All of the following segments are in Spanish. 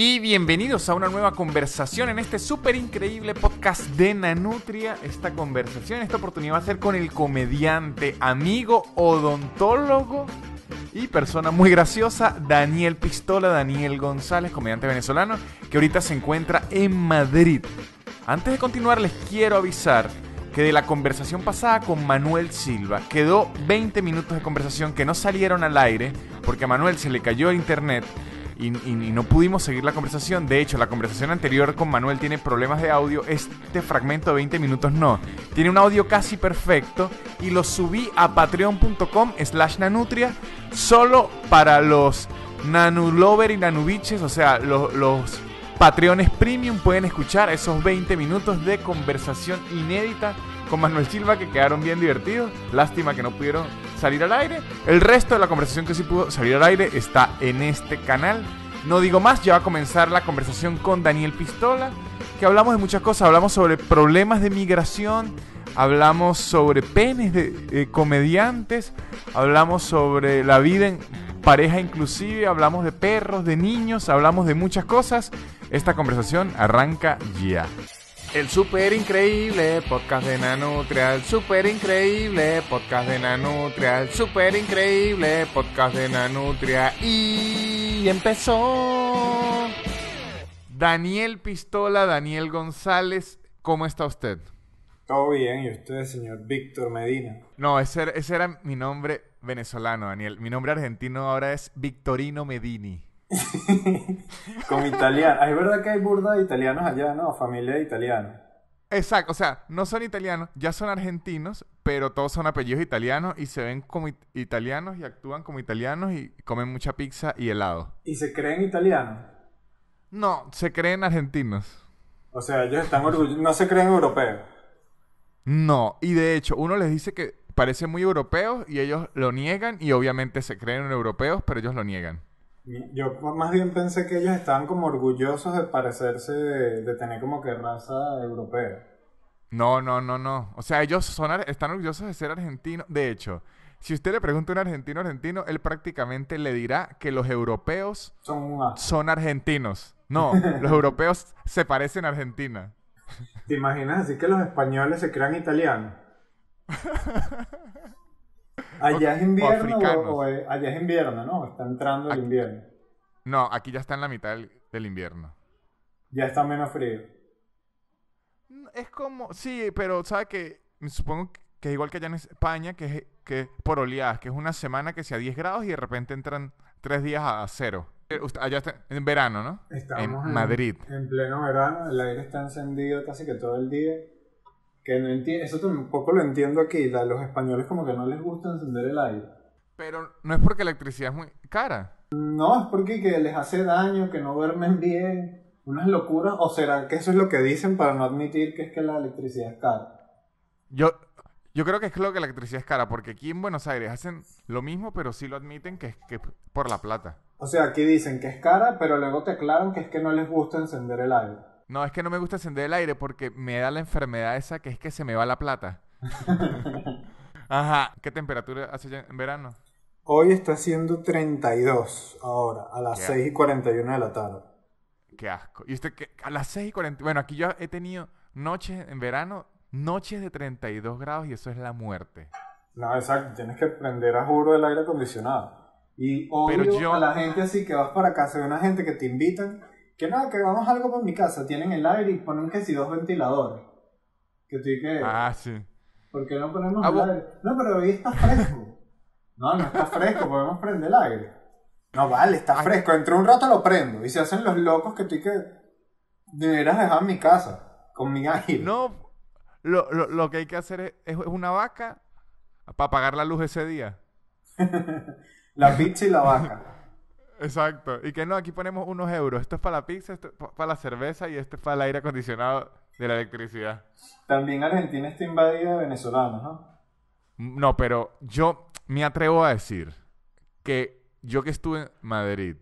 Y bienvenidos a una nueva conversación en este súper increíble podcast de Nanutria. Esta conversación, esta oportunidad va a ser con el comediante, amigo, odontólogo y persona muy graciosa, Daniel Pistola, Daniel González, comediante venezolano, que ahorita se encuentra en Madrid. Antes de continuar, les quiero avisar que de la conversación pasada con Manuel Silva quedó 20 minutos de conversación que no salieron al aire porque a Manuel se le cayó el internet y, no pudimos seguir la conversación. De hecho, la conversación anterior con Manuel tiene problemas de audio. Este fragmento de 20 minutos no. Tiene un audio casi perfecto y lo subí a patreon.com slash nanutria solo para los nanulover y nanubiches, o sea, los, los Patreones Premium pueden escuchar esos 20 minutos de conversación inédita con Manuel Silva que quedaron bien divertidos. Lástima que no pudieron salir al aire. El resto de la conversación que sí pudo salir al aire está en este canal. No digo más, ya va a comenzar la conversación con Daniel Pistola, que hablamos de muchas cosas, hablamos sobre problemas de migración, hablamos sobre penes de eh, comediantes, hablamos sobre la vida en pareja inclusive, hablamos de perros, de niños, hablamos de muchas cosas. Esta conversación arranca ya. El super increíble podcast de Nanutria, el super increíble podcast de Nanutria, el super increíble podcast de Nanutria. Y empezó. Daniel Pistola, Daniel González, ¿cómo está usted? Todo bien, ¿y usted, señor Víctor Medina? No, ese, ese era mi nombre venezolano, Daniel. Mi nombre argentino ahora es Victorino Medini. Como italiano. Es verdad que hay burda de italianos allá, ¿no? Familia de italianos. Exacto, o sea, no son italianos, ya son argentinos, pero todos son apellidos italianos y se ven como italianos y actúan como italianos y comen mucha pizza y helado. ¿Y se creen italianos? No, se creen argentinos. O sea, ellos están orgullosos, no se creen europeos. No, y de hecho, uno les dice que parecen muy europeos y ellos lo niegan y obviamente se creen europeos, pero ellos lo niegan. Yo más bien pensé que ellos estaban como orgullosos de parecerse, de, tener como que raza europea. No, no, no, no. O sea, ellos son, están orgullosos de ser argentinos. De hecho, si usted le pregunta a un argentino argentino, él prácticamente le dirá que los europeos son, son argentinos. No, los europeos se parecen a Argentina. ¿Te imaginas así que los españoles se crean italianos? Allá es invierno. O, eh, allá es invierno, ¿no? Está entrando el invierno. No, aquí ya está en la mitad del, invierno. Ya está menos frío. Es como. Sí, pero ¿sabes que Supongo que es igual que allá en España, que es que por oleadas, que es una semana que sea 10 grados y de repente entran tres días a cero. Eh, allá está en verano, ¿no? Estamos en, en Madrid. En pleno verano, el aire está encendido casi que todo el día. Que no eso tampoco lo entiendo aquí. La, los españoles como que no les gusta encender el aire. Pero no es porque la electricidad es muy cara. No, es porque que les hace daño, que no duermen bien, unas locura. ¿O será que eso es lo que dicen para no admitir que es que la electricidad es cara? Yo, yo creo que es lo que la electricidad es cara, porque aquí en Buenos Aires hacen lo mismo, pero sí lo admiten que es que por la plata. O sea, aquí dicen que es cara, pero luego te aclaran que es que no les gusta encender el aire. No, es que no me gusta encender el aire porque me da la enfermedad esa que es que se me va la plata. Ajá. ¿Qué temperatura hace ya en verano? Hoy está haciendo 32 ahora, a las 6 y 41 de la tarde. Qué asco. Y usted, qué? a las 6 y 41. Bueno, aquí yo he tenido noches en verano, noches de 32 grados y eso es la muerte. No, exacto. Tienes que prender a juro el aire acondicionado. Y hoy Pero a la gente así que vas para casa hay una gente que te invitan que no, que vamos algo por mi casa. Tienen el aire y ponen que si dos ventiladores. Que tú y que. Ah, sí. ¿Por qué no ponemos ah, aire? No, pero hoy está fresco. no, no está fresco, podemos prender el aire. No vale, está fresco. Entre un rato lo prendo. Y se hacen los locos que tú y que. Deberías dejar mi casa con mi aire. No, lo, que hay que hacer es, es una vaca para apagar la luz ese día. la pizza y la vaca. Exacto. Y que no, aquí ponemos unos euros. Esto es para la pizza, esto es para la cerveza y esto es para el aire acondicionado de la electricidad. También Argentina está invadida de venezolanos, ¿no? No, pero yo me atrevo a decir que yo que estuve en Madrid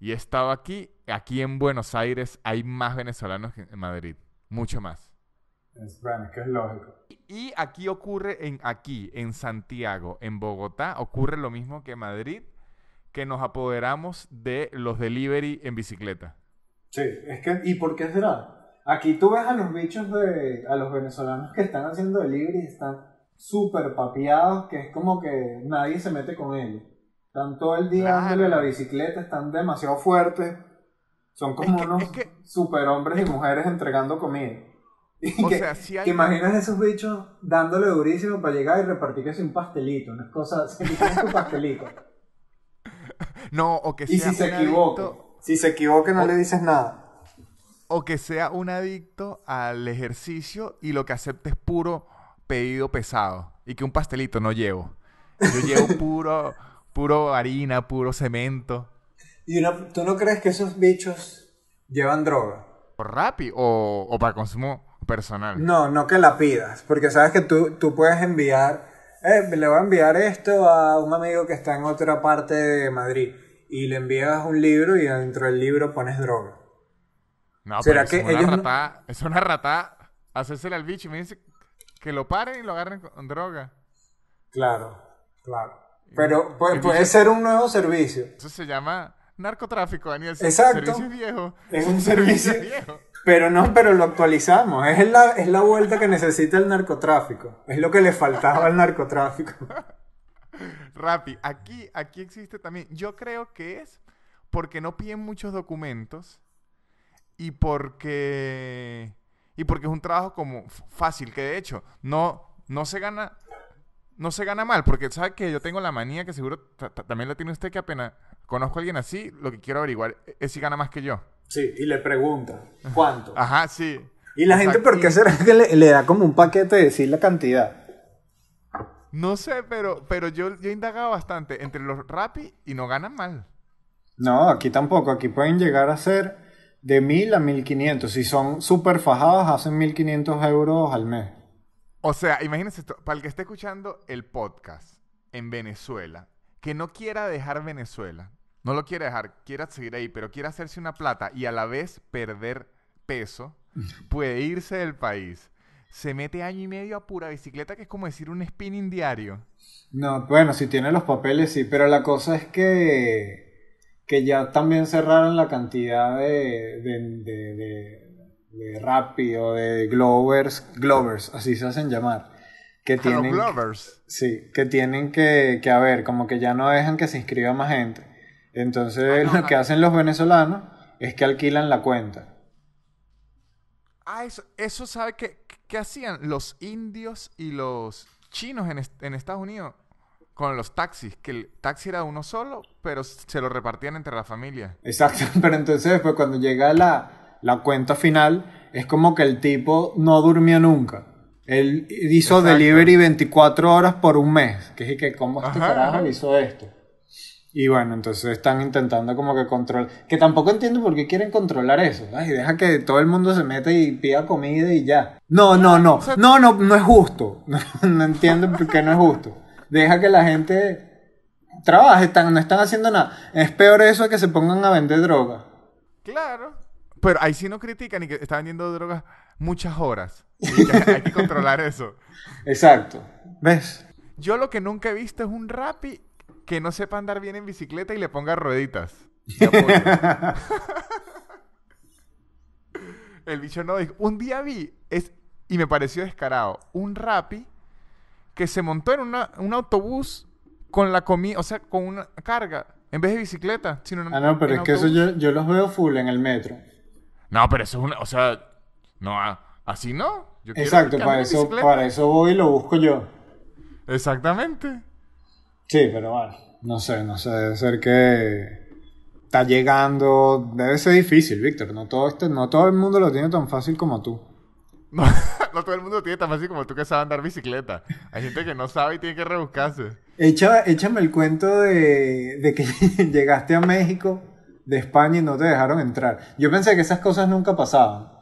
y he estado aquí, aquí en Buenos Aires hay más venezolanos que en Madrid. Mucho más. Es bueno, que es lógico. Y aquí ocurre en aquí, en Santiago, en Bogotá, ocurre lo mismo que en Madrid que nos apoderamos de los delivery en bicicleta. Sí, es que, ¿y por qué verdad Aquí tú ves a los bichos de, a los venezolanos que están haciendo delivery y están súper papeados, que es como que nadie se mete con ellos. Están todo el día de la bicicleta, están demasiado fuertes. Son como unos super hombres y mujeres entregando comida. Y o imaginas esos bichos dándole durísimo para llegar y repartir que es un pastelito, unas cosas, un pastelito. no, o que sea. Y si se equivoca. Si se equivoca, no le dices nada. O que sea un adicto al ejercicio y lo que aceptes es puro pedido pesado. Y que un pastelito no llevo. Yo llevo puro, puro harina, puro cemento. ¿Y tú no crees que esos bichos llevan droga? ¿Por Rappi o, para consumo personal? No, no que la pidas. Porque sabes que tú, tú puedes enviar eh, le voy a enviar esto a un amigo que está en otra parte de Madrid y le envías un libro y dentro del libro pones droga. No, ¿Será es una ratá es una rata al bicho y me dice que lo paren y lo agarren con droga. Claro, claro. Pero pues, puede ser un nuevo servicio. Eso se llama narcotráfico, Daniel. Exacto. Es un servicio, servicio viejo. Pero no, pero lo actualizamos. Es la, es la vuelta que necesita el narcotráfico. Es lo que le faltaba al narcotráfico. Rapi, aquí, aquí existe también. Yo creo que es porque no piden muchos documentos y porque. Y porque es un trabajo como fácil, que de hecho, no, no se gana. No se gana mal, porque sabe que yo tengo la manía que seguro también la tiene usted que apenas conozco a alguien así, lo que quiero averiguar es si gana más que yo. Sí, y le pregunta, ¿cuánto? Ajá, sí. Y la gente, ¿por qué será que le, da como un paquete de decir la cantidad? No sé, pero, pero yo, yo he indagado bastante entre los Rappi y no ganan mal. No, aquí tampoco. Aquí pueden llegar a ser de 1000 a 1500. Si son súper fajados, hacen 1500 euros al mes. O sea, imagínense esto. Para el que esté escuchando el podcast en Venezuela, que no quiera dejar Venezuela, no lo quiere dejar, quiere seguir ahí, pero quiere hacerse una plata y a la vez perder peso, puede irse del país. Se mete año y medio a pura bicicleta, que es como decir un spinning diario. No, bueno, si tiene los papeles, sí, pero la cosa es que, que ya también cerraron la cantidad de, de, de, o de Glovers, Glovers, así se hacen llamar. Que tienen, Glovers. Sí, que tienen que, que, a ver, como que ya no dejan que se inscriba más gente. Entonces ah, lo que hacen los venezolanos es que alquilan la cuenta. Ah, eso, eso ¿sabe que hacían los indios y los chinos en, Estados Unidos? con los taxis, que el taxi era uno solo, pero se lo repartían entre la familia. Exacto, pero entonces después cuando llega la, cuenta final, es como que el tipo no durmió nunca. Él hizo delivery 24 horas por un mes. Que es que, ¿cómo este carajo hizo esto? Y bueno, entonces están intentando como que controlar, que tampoco entiendo por qué quieren controlar eso. Y deja que todo el mundo se meta y pida comida y ya. No, no, no, no, no, no es justo. No, entiendo por qué no es justo. Deja que la gente trabaje, están, no están haciendo nada. Es peor eso que se pongan a vender droga. Claro, pero ahí sí no critican y que están vendiendo drogas muchas horas. hay que controlar eso. Exacto, ¿ves? Yo lo que nunca he visto es un rapi que no sepa andar bien en bicicleta y le ponga rueditas. el bicho no dijo. Un día vi, es, y me pareció descarado, un rapi que se montó en un autobús con la comida, o sea, con una carga, en vez de bicicleta. ah, no, pero es que eso yo, los veo full en el metro. No, pero eso es una, o sea, no, ah, así no. Exacto, para eso, para eso voy y lo busco yo. Exactamente. Sí, pero bueno, no sé, no sé, debe ser que está llegando, debe ser difícil, Víctor, no todo este, no todo el mundo lo tiene tan fácil como tú. No, todo el mundo lo tiene tan fácil como tú que sabe andar bicicleta. Hay gente que no sabe y tiene que rebuscarse. Echa, échame el cuento de, que llegaste a México de España y no te dejaron entrar. Yo pensé que esas cosas nunca pasaban.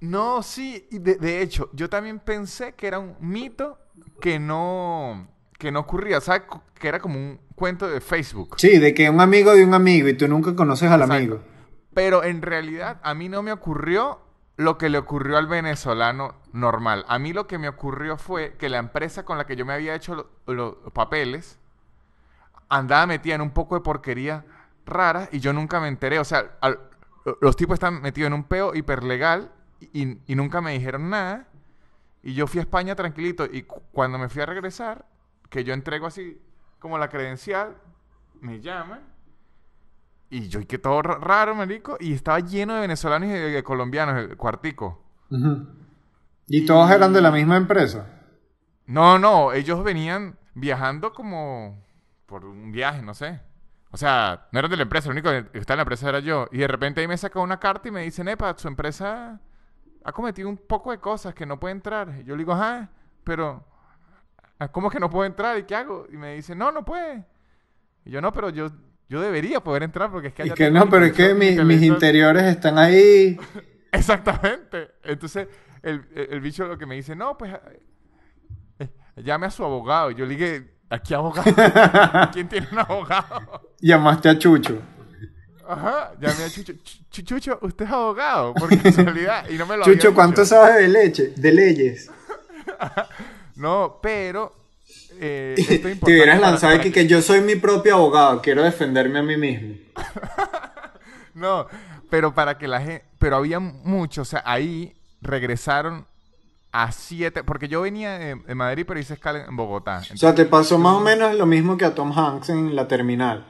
No, sí, de, de hecho, yo también pensé que era un mito que no, que no ocurría, ¿sabes? Que era como un cuento de Facebook. Sí, de que un amigo de un amigo y tú nunca conoces al amigo. Pero en realidad a mí no me ocurrió lo que le ocurrió al venezolano normal. A mí lo que me ocurrió fue que la empresa con la que yo me había hecho los papeles andaba metida en un poco de porquería rara y yo nunca me enteré. O sea, los tipos están metidos en un peo hiperlegal y, y, nunca me dijeron nada. Y yo fui a España tranquilito y cuando me fui a regresar que yo entrego así como la credencial, me llama Y yo, y que todo raro, marico. Y estaba lleno de venezolanos y de, colombianos, el cuartico. ¿Y, todos eran de la misma empresa? No, no, ellos venían viajando como por un viaje, no sé. O sea, no eran de la empresa, el único que estaba en la empresa era yo. Y de repente ahí me sacó una carta y me dice, Epa, su empresa ha cometido un poco de cosas que no puede entrar. yo le digo, ah pero ¿Cómo que no puedo entrar? ¿Y qué hago? Y me dice, no, no puede. Y yo, no, pero yo, yo debería poder entrar porque es que... Y que no, pero es que mis interiores están ahí. Exactamente. Entonces, el, bicho lo que me dice, no, pues eh, llame a su abogado. Yo le dije, ¿a qué abogado? ¿Quién tiene un abogado? Llamaste a Chucho. Ajá, llamé a Chucho. Chucho, usted es abogado, Y Chucho, ¿cuánto sabes de leche? De leyes. No, pero. Eh, esto Te hubieras lanzado aquí que yo soy mi propio abogado, quiero defenderme a mí mismo. no, pero para que la gente. Pero había muchos, o sea, ahí regresaron a siete... porque yo venía de, Madrid, pero hice escala en Bogotá. o sea, te pasó más o menos lo mismo que a Tom Hanks en la terminal.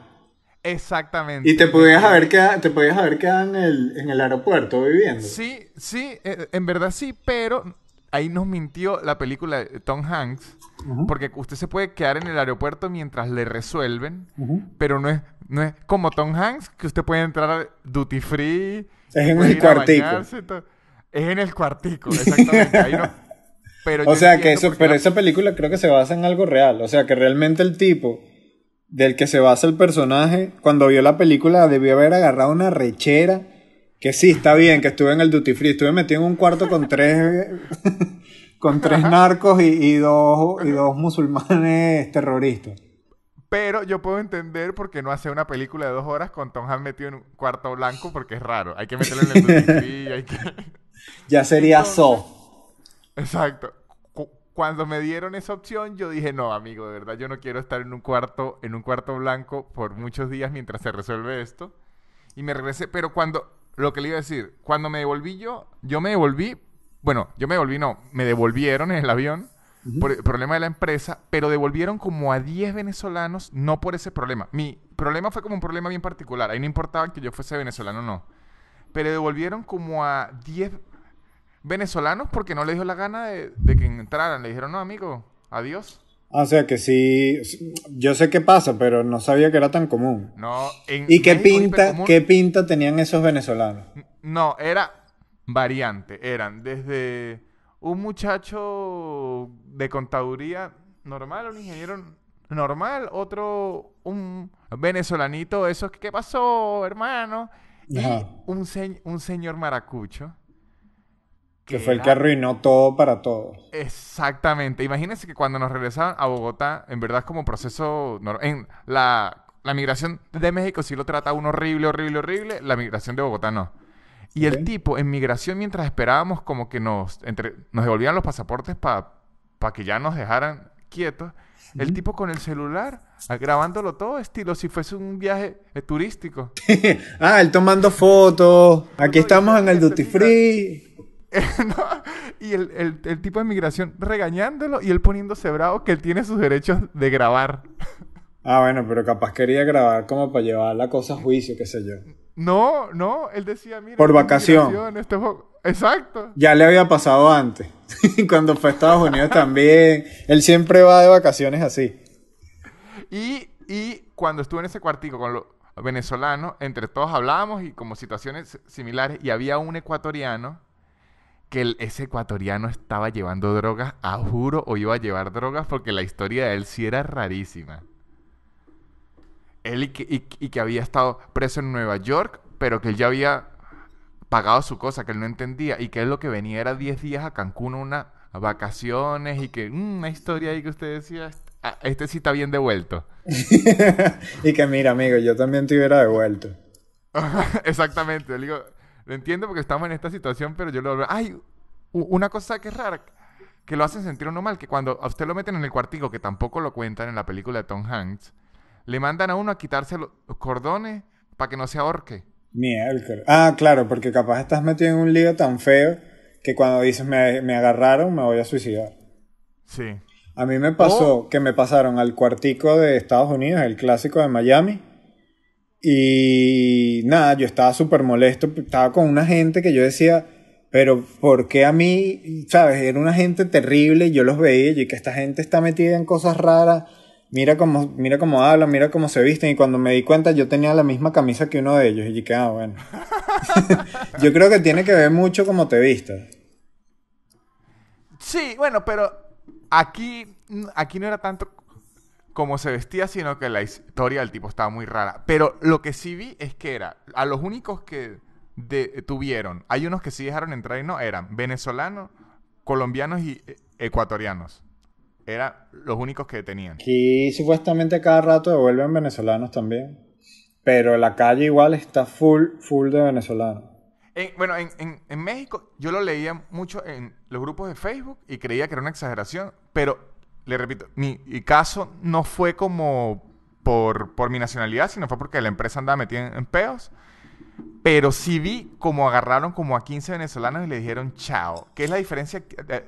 Exactamente. Y te podías haber quedado, te podías haber quedado en, el, en el aeropuerto viviendo. Sí, sí, eh, en verdad sí, pero ahí nos mintió la película de Tom Hanks, porque usted se puede quedar en el aeropuerto mientras le resuelven, pero no es, no es como Tom Hanks, que usted puede entrar duty free. Es en el cuartico. es en el cuartico, exactamente. pero o sea que eso, pero esa película creo que se basa en algo real. O sea que realmente el tipo del que se basa el personaje, cuando vio la película, debió haber agarrado una rechera que sí, está bien, que estuve en el duty free, estuve metido en un cuarto con tres, con tres narcos y, dos, y musulmanes terroristas. Pero yo puedo entender por qué no hace una película de dos horas con Tom han metido en un cuarto blanco, porque es raro. Hay que meterlo en el duty free, hay que... Ya sería so. Exacto cuando me dieron esa opción, yo dije, no, amigo, de verdad, yo no quiero estar en un cuarto, en un cuarto blanco por muchos días mientras se resuelve esto. Y me regresé, pero cuando lo que le iba a decir, cuando me devolví yo, yo me devolví, bueno, yo me devolví, no, me devolvieron en el avión por el problema de la empresa, pero devolvieron como a 10 venezolanos, no por ese problema. Mi problema fue como un problema bien particular, ahí no importaba que yo fuese venezolano o no, pero devolvieron como a 10 venezolanos porque no les dio la gana de que entraran, le dijeron, no, amigo, adiós. O sea que sí, yo sé qué pasa, pero no sabía que era tan común. ¿Y qué pinta, qué pinta tenían esos venezolanos? No, era variante, eran desde un muchacho de contaduría normal, un ingeniero normal, otro, un venezolanito, esos, ¿qué pasó, hermano? Y un, un señor maracucho que, fue el que arruinó todo para todo. Exactamente. Imagínense que cuando nos regresaban a Bogotá, en verdad como proceso... En la, la migración de México sí lo trata uno horrible, horrible, horrible. La migración de Bogotá no. Y el tipo, en migración, mientras esperábamos como que nos, entre, nos devolvían los pasaportes para para que ya nos dejaran quietos, el tipo con el celular, ah, grabándolo todo estilo, si fuese un viaje eh, turístico. ah, él tomando fotos. Aquí estamos en el Duty Free. y el, el, tipo de migración regañándolo y él poniéndose bravo que él tiene sus derechos de grabar. Ah, bueno, pero capaz quería grabar como para llevar la cosa a juicio, qué sé yo. No, no, él decía, mira. Por vacación. Exacto. Ya le había pasado antes. Cuando fue a Estados Unidos también. Él siempre va de vacaciones así. Y, y cuando estuve en ese cuartico con los venezolanos, entre todos hablábamos y como situaciones similares, y había un ecuatoriano que ese ecuatoriano estaba llevando drogas, a juro, o iba a llevar drogas, porque la historia de él sí era rarísima. Él y que, había estado preso en Nueva York, pero que él ya había pagado su cosa, que él no entendía, y que él lo que venía era 10 días a Cancún, una vacaciones, y que mm, una historia ahí que usted decía, ah, este sí está bien devuelto. y que mira, amigo, yo también te hubiera devuelto. Exactamente, le digo, lo entiendo porque estamos en esta situación, pero yo lo... veo... Ay, una cosa que es rara, que lo hacen sentir uno mal, que cuando a usted lo meten en el cuartico, que tampoco lo cuentan en la película de Tom Hanks, le mandan a uno a quitarse los cordones para que no se ahorque. Mierda. Ah, claro, porque capaz estás metido en un lío tan feo que cuando dices me, agarraron, me voy a suicidar. Sí. A mí me pasó que me pasaron al cuartico de Estados Unidos, el clásico de Miami, y nada, yo estaba súper molesto, estaba con una gente que yo decía, pero ¿por qué a mí, sabes? Era una gente terrible, yo los veía y que esta gente está metida en cosas raras, mira cómo, mira cómo hablan, mira cómo se visten y cuando me di cuenta yo tenía la misma camisa que uno de ellos y dije, ah, bueno. yo creo que tiene que ver mucho cómo te vistas. Sí, bueno, pero aquí, aquí no era tanto como se vestía, sino que la historia del tipo estaba muy rara. Pero lo que sí vi es que era, a los únicos que tuvieron, hay unos que sí dejaron entrar y no, eran venezolanos, colombianos y eh, ecuatorianos. Eran los únicos que tenían. Y supuestamente cada rato devuelven venezolanos también. Pero la calle igual está full, full de venezolanos. bueno, en, en México yo lo leía mucho en los grupos de Facebook y creía que era una exageración, pero le repito, mi caso no fue como por, mi nacionalidad, sino fue porque la empresa andaba metida en, peos. Pero sí vi como agarraron como a 15 venezolanos y le dijeron chao. ¿Qué es la diferencia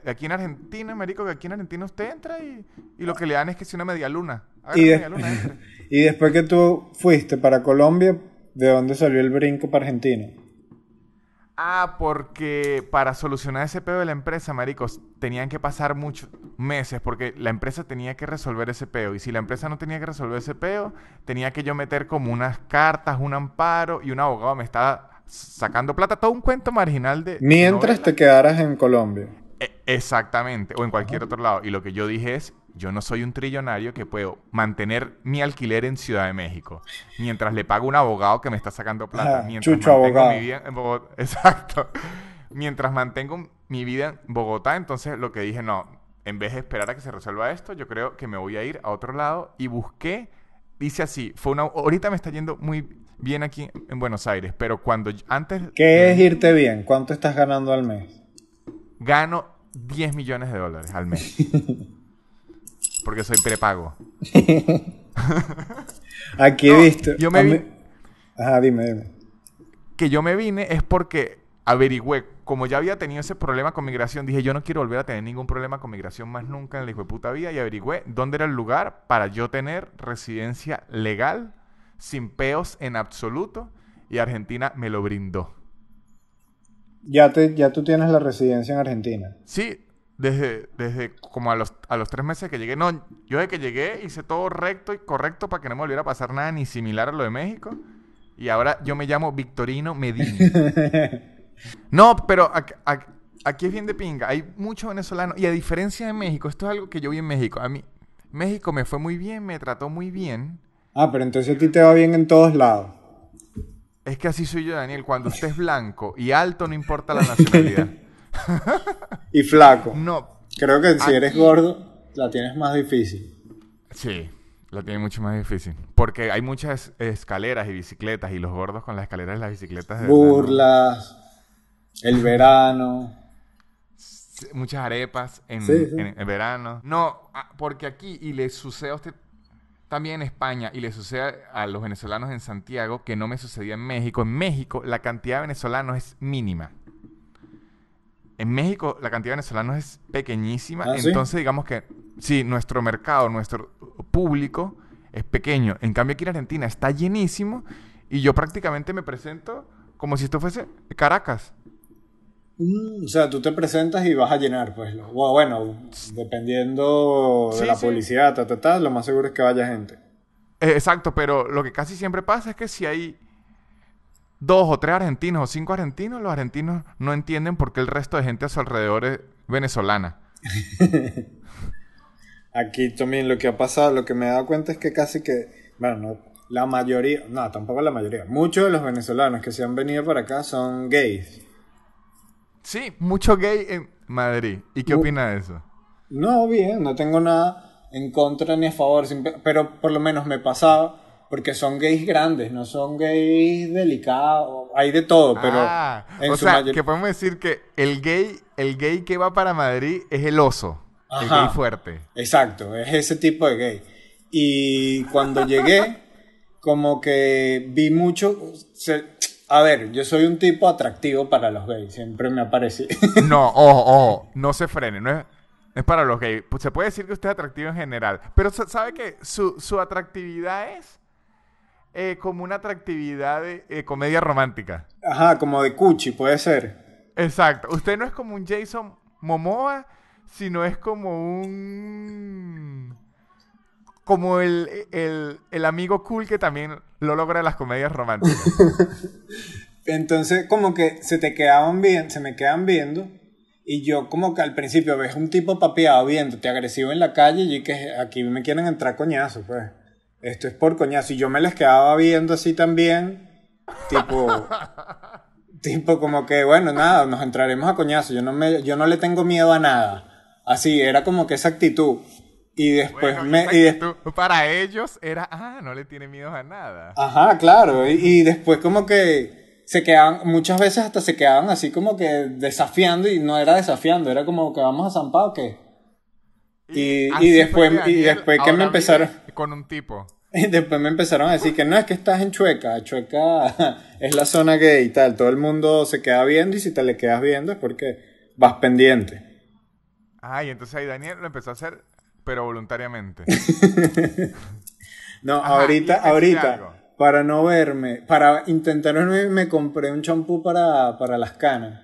aquí en Argentina, Marico? Que aquí en Argentina usted entra y, lo que le dan es que si una media luna. Y, media luna y después que tú fuiste para Colombia, ¿de dónde salió el brinco para Argentina? Ah, porque para solucionar ese peo de la empresa, maricos, tenían que pasar muchos meses porque la empresa tenía que resolver ese peo. Y si la empresa no tenía que resolver ese peo, tenía que yo meter como unas cartas, un amparo y un abogado me estaba sacando plata. Todo un cuento marginal de. Mientras te quedaras en Colombia. E, exactamente, o en cualquier ah. otro lado. Y lo que yo dije es: yo no soy un trillonario que puedo mantener mi alquiler en Ciudad de México mientras le pago a un abogado que me está sacando plata. mientras chucho Mi vida en Bogotá. Exacto. Mientras mantengo mi vida en Bogotá, entonces lo que dije, no, en vez de esperar a que se resuelva esto, yo creo que me voy a ir a otro lado y busqué. Dice así, fue una. Ahorita me está yendo muy bien aquí en Buenos Aires, pero cuando antes. ¿Qué es irte bien? ¿Cuánto estás ganando al mes? Gano 10 millones de dólares al mes. Porque soy prepago. Aquí he visto. Yo me Ajá, dime, dime. Que yo me vine es porque averigüé, como ya había tenido ese problema con migración, dije yo no quiero volver a tener ningún problema con migración más nunca en la hijo de puta vida y averigüé dónde era el lugar para yo tener residencia legal, sin peos en absoluto, y Argentina me lo brindó. Ya, te, ya tú tienes la residencia en Argentina. Sí, desde, desde como a los, a los tres meses que llegué. No, yo desde que llegué hice todo recto y correcto para que no me volviera a pasar nada ni similar a lo de México. Y ahora yo me llamo Victorino Medina. no, pero aquí es bien de pinga. Hay muchos venezolanos. Y a diferencia de México, esto es algo que yo vi en México. A mí, México me fue muy bien, me trató muy bien. Ah, pero entonces a ti te va bien en todos lados. Es que así soy yo, Daniel. Cuando usted es blanco y alto, no importa la nacionalidad. y flaco. No. Creo que si eres gordo, la tienes más difícil. Sí, la tienes mucho más difícil. Porque hay muchas escaleras y bicicletas y los gordos con las escaleras y las bicicletas. Burlas, el verano. Muchas arepas en, en, el verano. No, ah, porque aquí, y le sucede a usted también en España, y le sucede a los venezolanos en Santiago, que no me sucedía en México. En México la cantidad de venezolanos es mínima. En México la cantidad de venezolanos es pequeñísima, ah, entonces digamos que sí, nuestro mercado, nuestro público es pequeño. En cambio aquí en Argentina está llenísimo y yo prácticamente me presento como si esto fuese Caracas. Mm, o sea, tú te presentas y vas a llenar, pues. bueno, dependiendo de la publicidad, lo más seguro es que vaya gente. Eh, exacto, pero lo que casi siempre pasa es que si hay dos o tres argentinos o cinco argentinos, los argentinos no entienden por qué el resto de gente a su alrededor es venezolana. Aquí también lo que ha pasado, lo que me he dado cuenta es que casi que, bueno, la mayoría, no, tampoco la mayoría, muchos de los venezolanos que se han venido por acá son gays. Sí, mucho gay en Madrid. ¿Y qué opina de eso? No, bien, no tengo nada en contra ni a favor, pero por lo menos me pasaba porque son gays grandes, no son gays delicados, hay de todo, pero ah, o sea, que podemos decir que el gay, el gay que va para Madrid es el oso, el gay fuerte. Exacto, es ese tipo de gay. Y cuando llegué, como que vi mucho, a ver, yo soy un tipo atractivo para los gays, siempre me aparece. no, ojo, ojo, no se frene, no es para los gays. Pues, se puede decir que usted es atractivo en general. Pero sabe que su, su atractividad es eh, como una atractividad de eh, comedia romántica. Ajá, como de Cuchi, puede ser. Exacto. Usted no es como un Jason Momoa, sino es como un. Como el, el, amigo cool que también lo logra en las comedias románticas. Entonces, como que se te quedaban bien, se me quedan viendo. Y yo como que al principio ves un tipo papeado viéndote agresivo en la calle y que aquí me quieren entrar coñazo, pues esto es por coñazo. Y yo me les quedaba viendo así también, tipo, tipo como que, bueno, nada, nos entraremos a coñazo, yo no, me, yo no le tengo miedo a nada. Así, era como que esa actitud. Y después me... Y Para ellos era, ah, no le tiene miedo a nada. Ajá, claro. Y, y, después como que se quedaban, muchas veces hasta se quedaban así como que desafiando y no era desafiando, era como que vamos a zampar o qué. Y, después, y después que me empezaron... Con un tipo. Y después me empezaron a decir que no, es que estás en Chueca. Chueca es la zona gay y tal. Todo el mundo se queda viendo y si te le quedas viendo es porque vas pendiente. Ah, y entonces ahí Daniel lo empezó a hacer, pero voluntariamente. no, ahorita, ahorita, para no verme, para intentar no me compré un champú para, para las canas.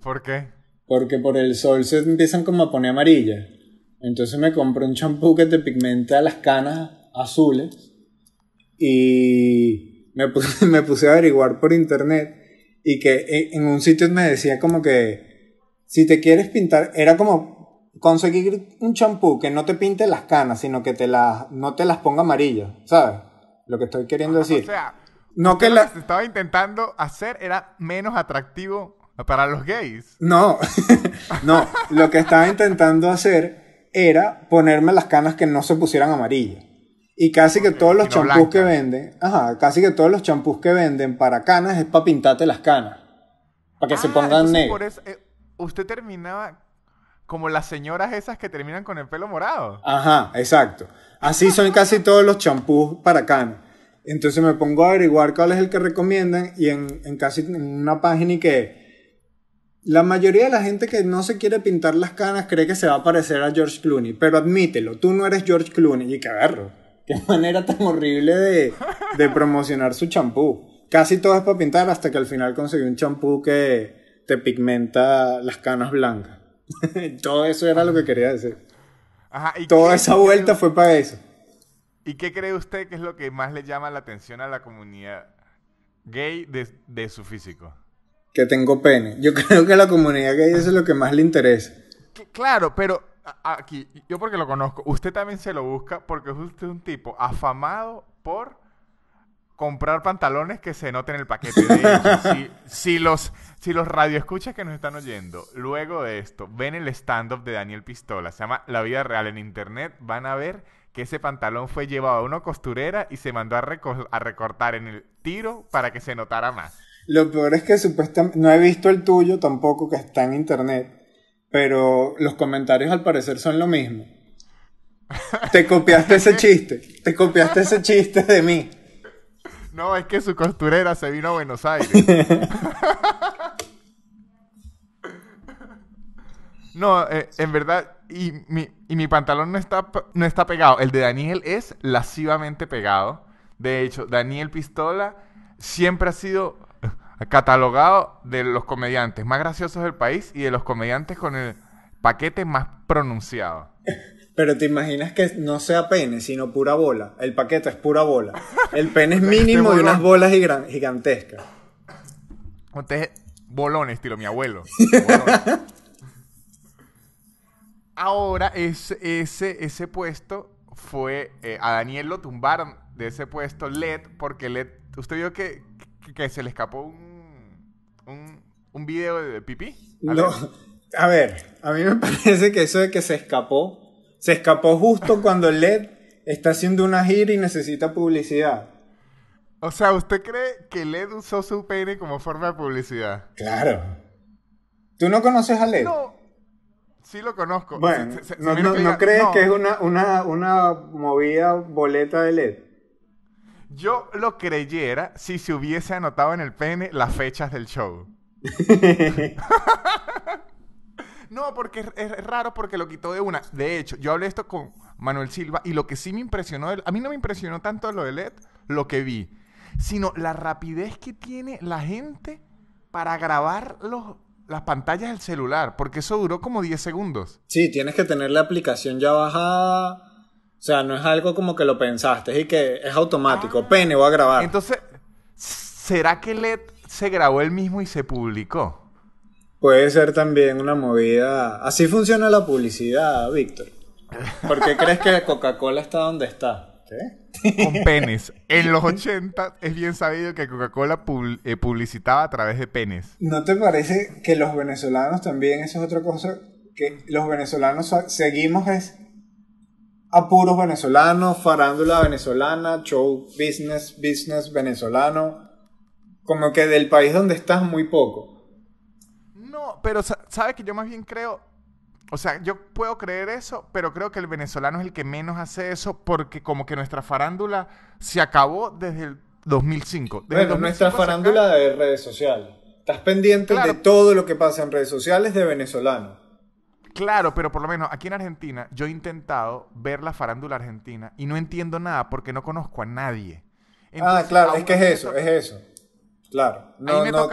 ¿Por qué? Porque por el sol se empiezan como a poner amarillas. Entonces me compré un champú que te pigmenta las canas azules y me puse, a averiguar por internet y que e, en un sitio me decía como que si te quieres pintar, era como conseguir un champú que no te pinte las canas, sino que te las, no te las ponga amarillas, ¿sabes? Lo que estoy queriendo ah, decir. O sea, no que lo que estaba intentando hacer era menos atractivo para los gays. No, no, lo que estaba intentando hacer era ponerme las canas que no se pusieran amarillas. Y casi que todos los champús que venden, ajá, casi que todos los champús que venden para canas es para pintarte las canas. Para que se ah, pongan negras. Eh, usted terminaba como las señoras esas que terminan con el pelo morado. Ajá, exacto. Así son casi todos los champús para canas. Entonces me pongo a averiguar cuál es el que recomiendan y en, casi una página y que la mayoría de la gente que no se quiere pintar las canas cree que se va a parecer a George Clooney, pero admítelo, tú no eres George Clooney. Y qué agarro, qué manera tan horrible de, promocionar su champú. Casi todo es para pintar hasta que al final conseguí un champú que te pigmenta las canas blancas. todo eso era lo que quería decir. Ajá, ¿y Toda esa vuelta fue para eso. ¿Y qué cree usted que es lo que más le llama la atención a la comunidad gay de su físico? que tengo pene. Yo creo que la comunidad que eso es lo que más le interesa. Claro, pero aquí, yo porque lo conozco, usted también se lo busca porque usted es un tipo afamado por comprar pantalones que se noten el paquete. De si, los, si los radioescuchas que nos están oyendo, luego de esto, ven el stand-up de Daniel Pistola, se llama La Vida Real en Internet, van a ver que ese pantalón fue llevado a una costurera y se mandó a recortar en el tiro para que se notara más. Lo peor es que supuestamente, no he visto el tuyo tampoco que está en internet, pero los comentarios al parecer son lo mismo. Te copiaste ese chiste, te copiaste ese chiste de mí. No, es que su costurera se vino a Buenos Aires. no, eh, en verdad, y mi, pantalón no está, no está pegado. El de Daniel es lascivamente pegado. De hecho, Daniel Pistola siempre ha sido catalogado de los comediantes más graciosos del país y de los comediantes con el paquete más pronunciado. Pero te imaginas que no sea pene, sino pura bola. El paquete es pura bola. El pene es este mínimo y unas bolas gigantescas. Entonces, este bolón estilo mi abuelo. Ahora ese, ese, puesto fue... Eh, a Daniel lo tumbaron de ese puesto LED porque LED... Usted vio que, que se le escapó un un, un video de pipí? A ver. a ver, mí me parece que eso de que se escapó, se escapó justo cuando LED está haciendo una gira y necesita publicidad. O sea, ¿usted cree que LED usó su pene como forma de publicidad? Claro. ¿Tú no conoces a LED? No. Sí lo conozco. Bueno, no, no, crees que es una, una, una movida boleta de LED? Yo lo creyera si se hubiese anotado en el pene las fechas del show. no, porque es, raro porque lo quitó de una. De hecho, yo hablé esto con Manuel Silva y lo que sí me impresionó, a mí no me impresionó tanto lo de LED, lo que vi, sino la rapidez que tiene la gente para grabar los, las pantallas del celular, porque eso duró como 10 segundos. Sí, tienes que tener la aplicación ya bajada o sea, no es algo como que lo pensaste y que es automático. Pene, voy a grabar. Entonces, ¿será que LED se grabó él mismo y se publicó? Puede ser también una movida. Así funciona la publicidad, Víctor. ¿Por qué crees que Coca-Cola está donde está? Con penes. En los 80 es bien sabido que Coca-Cola eh, publicitaba a través de penes. ¿No te parece que los venezolanos también, eso es otra cosa, que los venezolanos seguimos es Apuros puros venezolanos, farándula venezolana, show business, business venezolano. Como que del país donde estás muy poco. No, pero sabes que yo más bien creo, o sea, yo puedo creer eso, pero creo que el venezolano es el que menos hace eso porque como que nuestra farándula se acabó desde el 2005. Desde bueno, nuestra farándula de redes sociales. Estás pendiente de todo lo que pasa en redes sociales de venezolano. Claro, pero por lo menos aquí en Argentina yo he intentado ver la farándula argentina y no entiendo nada porque no conozco a nadie. ah, claro, es que es eso, es eso. Claro, no, no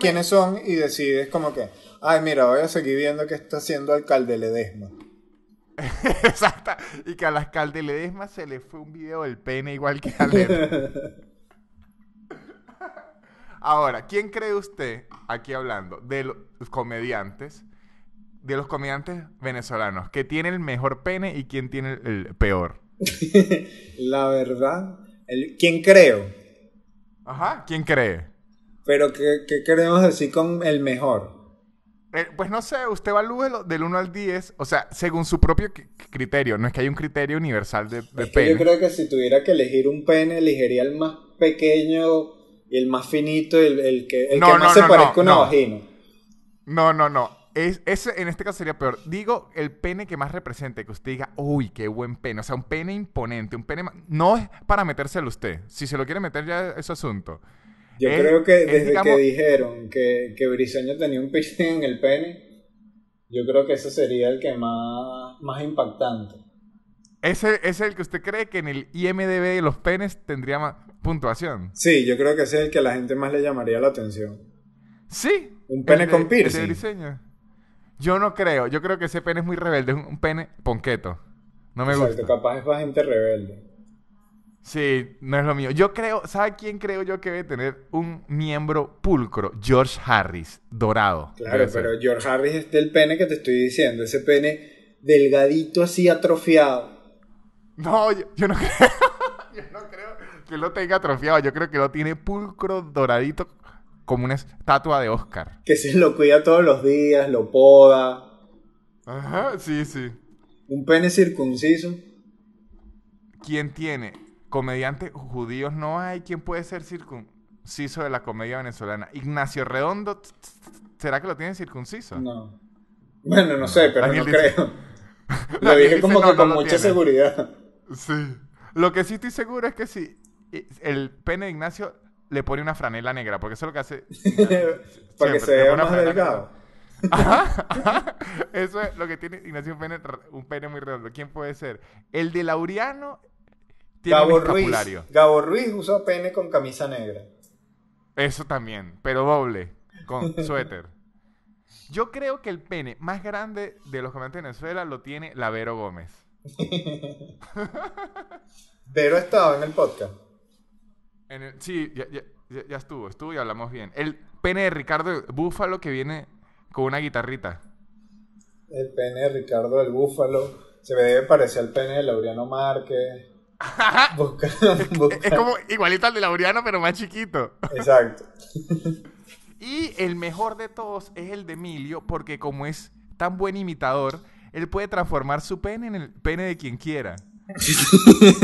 quiénes son y decides como que, ay, mira, voy a seguir viendo qué está haciendo alcalde Ledesma. Exacto, y que al alcalde Ledesma se le fue un video del pene igual que a Ahora, ¿quién cree usted, aquí hablando, de los comediantes, de los comediantes venezolanos? que tiene el mejor pene y quién tiene el, peor? la verdad, el, ¿quién creo? Ajá, ¿quién cree? Pero ¿qué, queremos decir con el mejor? Eh, pues no sé, usted evalúe del 1 al 10, o sea, según su propio criterio, no es que haya un criterio universal de, pene. yo creo que si tuviera que elegir un pene, elegiría el más pequeño y el más finito, el, el que, el no, que más se parezca a una vagina. No, no, no. Es, ese en este caso sería peor. Digo, el pene que más represente, que usted diga, uy, qué buen pene. O sea, un pene imponente, un pene. No es para metérselo usted. Si se lo quiere meter, ya es asunto. Yo creo que desde que dijeron que, Briseño tenía un piercing en el pene, yo creo que ese sería el que más, más impactante. Ese, es el que usted cree que en el IMDB de los penes tendría más puntuación. Sí, yo creo que ese es el que a la gente más le llamaría la atención. Sí. Un pene con piercing. de yo no creo. Yo creo que ese pene es muy rebelde. Es un pene ponqueto. No me gusta. capaz es para gente rebelde. Sí, no es lo mío. Yo creo, ¿sabe quién creo yo que debe tener un miembro pulcro? George Harris, dorado. Claro, pero George Harris es del pene que te estoy diciendo. Ese pene delgadito así atrofiado. No, no creo. yo no creo que lo tenga atrofiado. Yo creo que lo tiene pulcro, doradito, como una estatua de Oscar. Que se lo cuida todos los días, lo poda. Ajá, sí, sí. Un pene circunciso. ¿Quién tiene? Comediante judíos no hay. ¿Quién puede ser circunciso de la comedia venezolana? Ignacio Redondo, ¿será que lo tiene circunciso? No. Bueno, no sé, pero no creo. lo dije como que con mucha seguridad. Sí. Lo que sí estoy seguro es que sí. Eh, el pene de Ignacio le pone una franela negra, porque eso es lo que hace. Para que se vea más delgado. Eso es lo que tiene Ignacio, un un pene muy redondo. ¿Quién puede ser? El de Laureano tiene Gabo un Ruiz. Gabo Ruiz usa pene con camisa negra. Eso también, pero doble, con suéter. Yo creo que el pene más grande de los comediantes de Venezuela lo tiene Lavero Gómez. Vero estaba en el podcast sí, ya, estuvo, estuvo y hablamos bien. El pene de Ricardo Búfalo que viene con una guitarrita. El pene de Ricardo del Búfalo. Se me debe parecer al pene de Laureano Márquez. Es, como igualito al de Laureano, pero más chiquito. Exacto. y el mejor de todos es el de Emilio, porque como es tan buen imitador, él puede transformar su pene en el pene de quien quiera.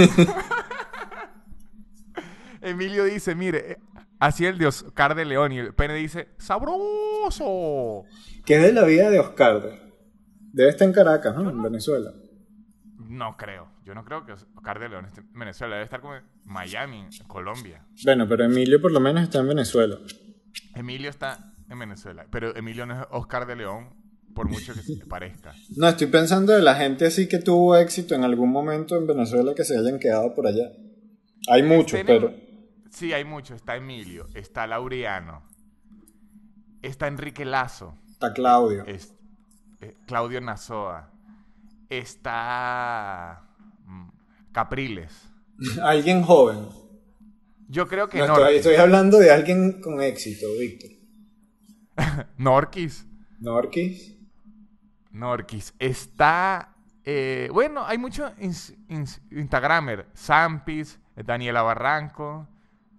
Emilio dice, mire, eh, así el de Oscar de León. Y el pene dice, ¡sabroso! ¿Qué es de la vida de Oscar? Debe estar en Caracas, ¿no? En Venezuela. No creo. Yo no creo que Oscar de León esté en Venezuela. Debe estar como en Miami, Colombia. Bueno, pero Emilio por lo menos está en Venezuela. Emilio está en Venezuela. Pero Emilio no es Oscar de León, por mucho que se le parezca. No, estoy pensando de la gente así que tuvo éxito en algún momento en Venezuela que se hayan quedado por allá. Hay muchos, pero... Sí, hay muchos. Está Emilio, está Laureano, está Enrique Lazo. Está Claudio. Es, eh, Claudio Nazoa. Está mm, Capriles. Alguien joven. Yo creo que no. Estoy, estoy, hablando de alguien con éxito, Víctor. Norquis. Norquis. Norquis. Está. Eh, bueno, hay muchos Instagramer. Sampis, Daniela Barranco.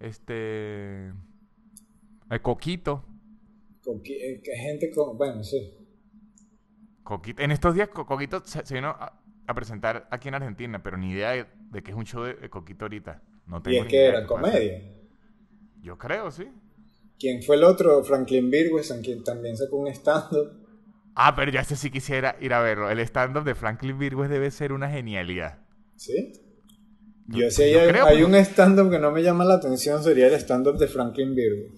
Este. Coquito. Eh, gente con. Bueno, sí. Coquito. En estos días, Coquito se, vino a, presentar aquí en Argentina, pero ni idea de, que es un show de, Coquito ahorita. No tengo y es que era comedia. Yo creo, sí. ¿Quién fue el otro? Franklin en quien también sacó un stand-up. Ah, pero ya sé si quisiera ir a verlo. El stand-up de Franklin Virgües debe ser una genialidad. ¿Sí? Yo hay, un stand-up que no me llama la atención, sería el stand-up de Franklin Virgo.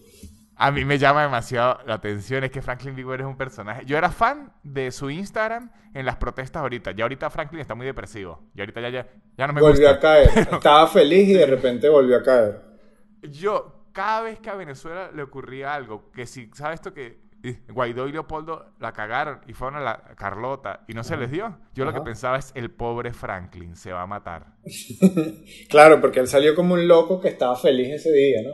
A mí me llama demasiado la atención, es que Franklin Virgo es un personaje. Yo era fan de su Instagram en las protestas ahorita. Ya ahorita Franklin está muy depresivo. Y ahorita ya, ya, no me Volvió a caer. Estaba feliz y de repente volvió a caer. Yo, cada vez que a Venezuela le ocurría algo, que si, ¿sabes esto? Que Guaidó y Leopoldo la cagaron y fueron a la Carlota y no se les dio. Yo lo que pensaba es el pobre Franklin se va a matar. claro, porque él salió como un loco que estaba feliz ese día, ¿no?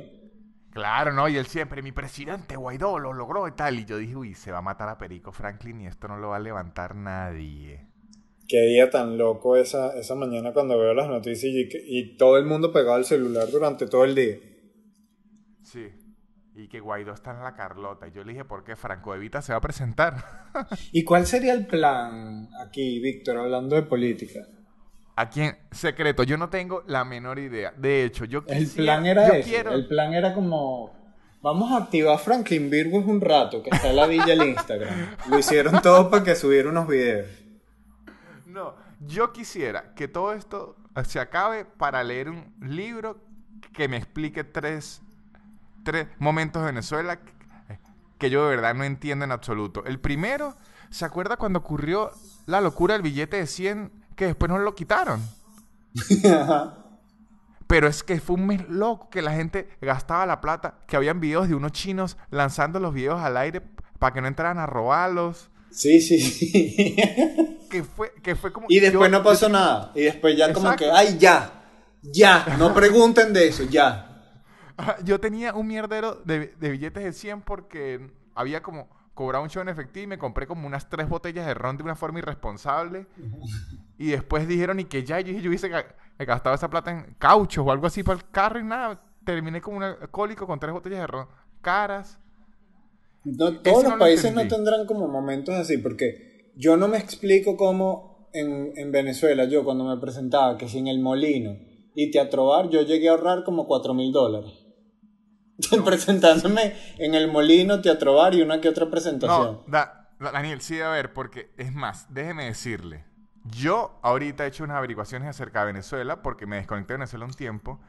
Claro, no, y él siempre, mi presidente Guaidó lo logró y tal. Y yo dije, uy, se va a matar a Perico Franklin y esto no lo va a levantar nadie. Qué día tan loco esa, esa mañana cuando veo las noticias y, y todo el mundo pegado al celular durante todo el día. Sí, y que Guaidó está en la Carlota. Y yo le dije, ¿por qué Franco Evita se va a presentar? ¿Y cuál sería el plan aquí, Víctor, hablando de política? Aquí quién? Secreto, yo no tengo la menor idea. De hecho, yo quisiera, El plan era eso. El plan era como... Vamos a activar Franklin Virgos un rato, que está en la villa el Instagram. Lo hicieron todo para que subiera unos videos. No, yo quisiera que todo esto se acabe para leer un libro que me explique tres tres momentos de Venezuela que yo de verdad no entiendo en absoluto. El primero, ¿se acuerda cuando ocurrió la locura del billete de 100 que después no lo quitaron? Pero es que fue un mes loco que la gente gastaba la plata, que habían videos de unos chinos lanzando los videos al aire para que no entraran a robarlos. Sí, sí, sí. que, fue, que Y después no pasó nada. Y después ya como que, ay, ya, ya, no pregunten de eso, ya. Yo tenía un mierdero de, billetes de 100 porque había como cobrado un show en efectivo y me compré como unas tres botellas de ron de una forma irresponsable. y después dijeron, y que ya, yo, yo hubiese eh, gastaba esa plata en cauchos o algo así para el carro y nada. Terminé como un alcohólico con tres botellas de ron caras. No, todos los países no tendrán como momentos así, porque yo no me explico cómo en, Venezuela, yo cuando me presentaba, que sin el molino y Teatro Bar, yo llegué a ahorrar como 4 mil dólares. presentándome en el Molino, Teatro Bar y una que otra presentación. No, Daniel, sí, a ver, porque es más, déjeme decirle. Yo ahorita he hecho unas averiguaciones acerca de Venezuela porque me desconecté de Venezuela un tiempo.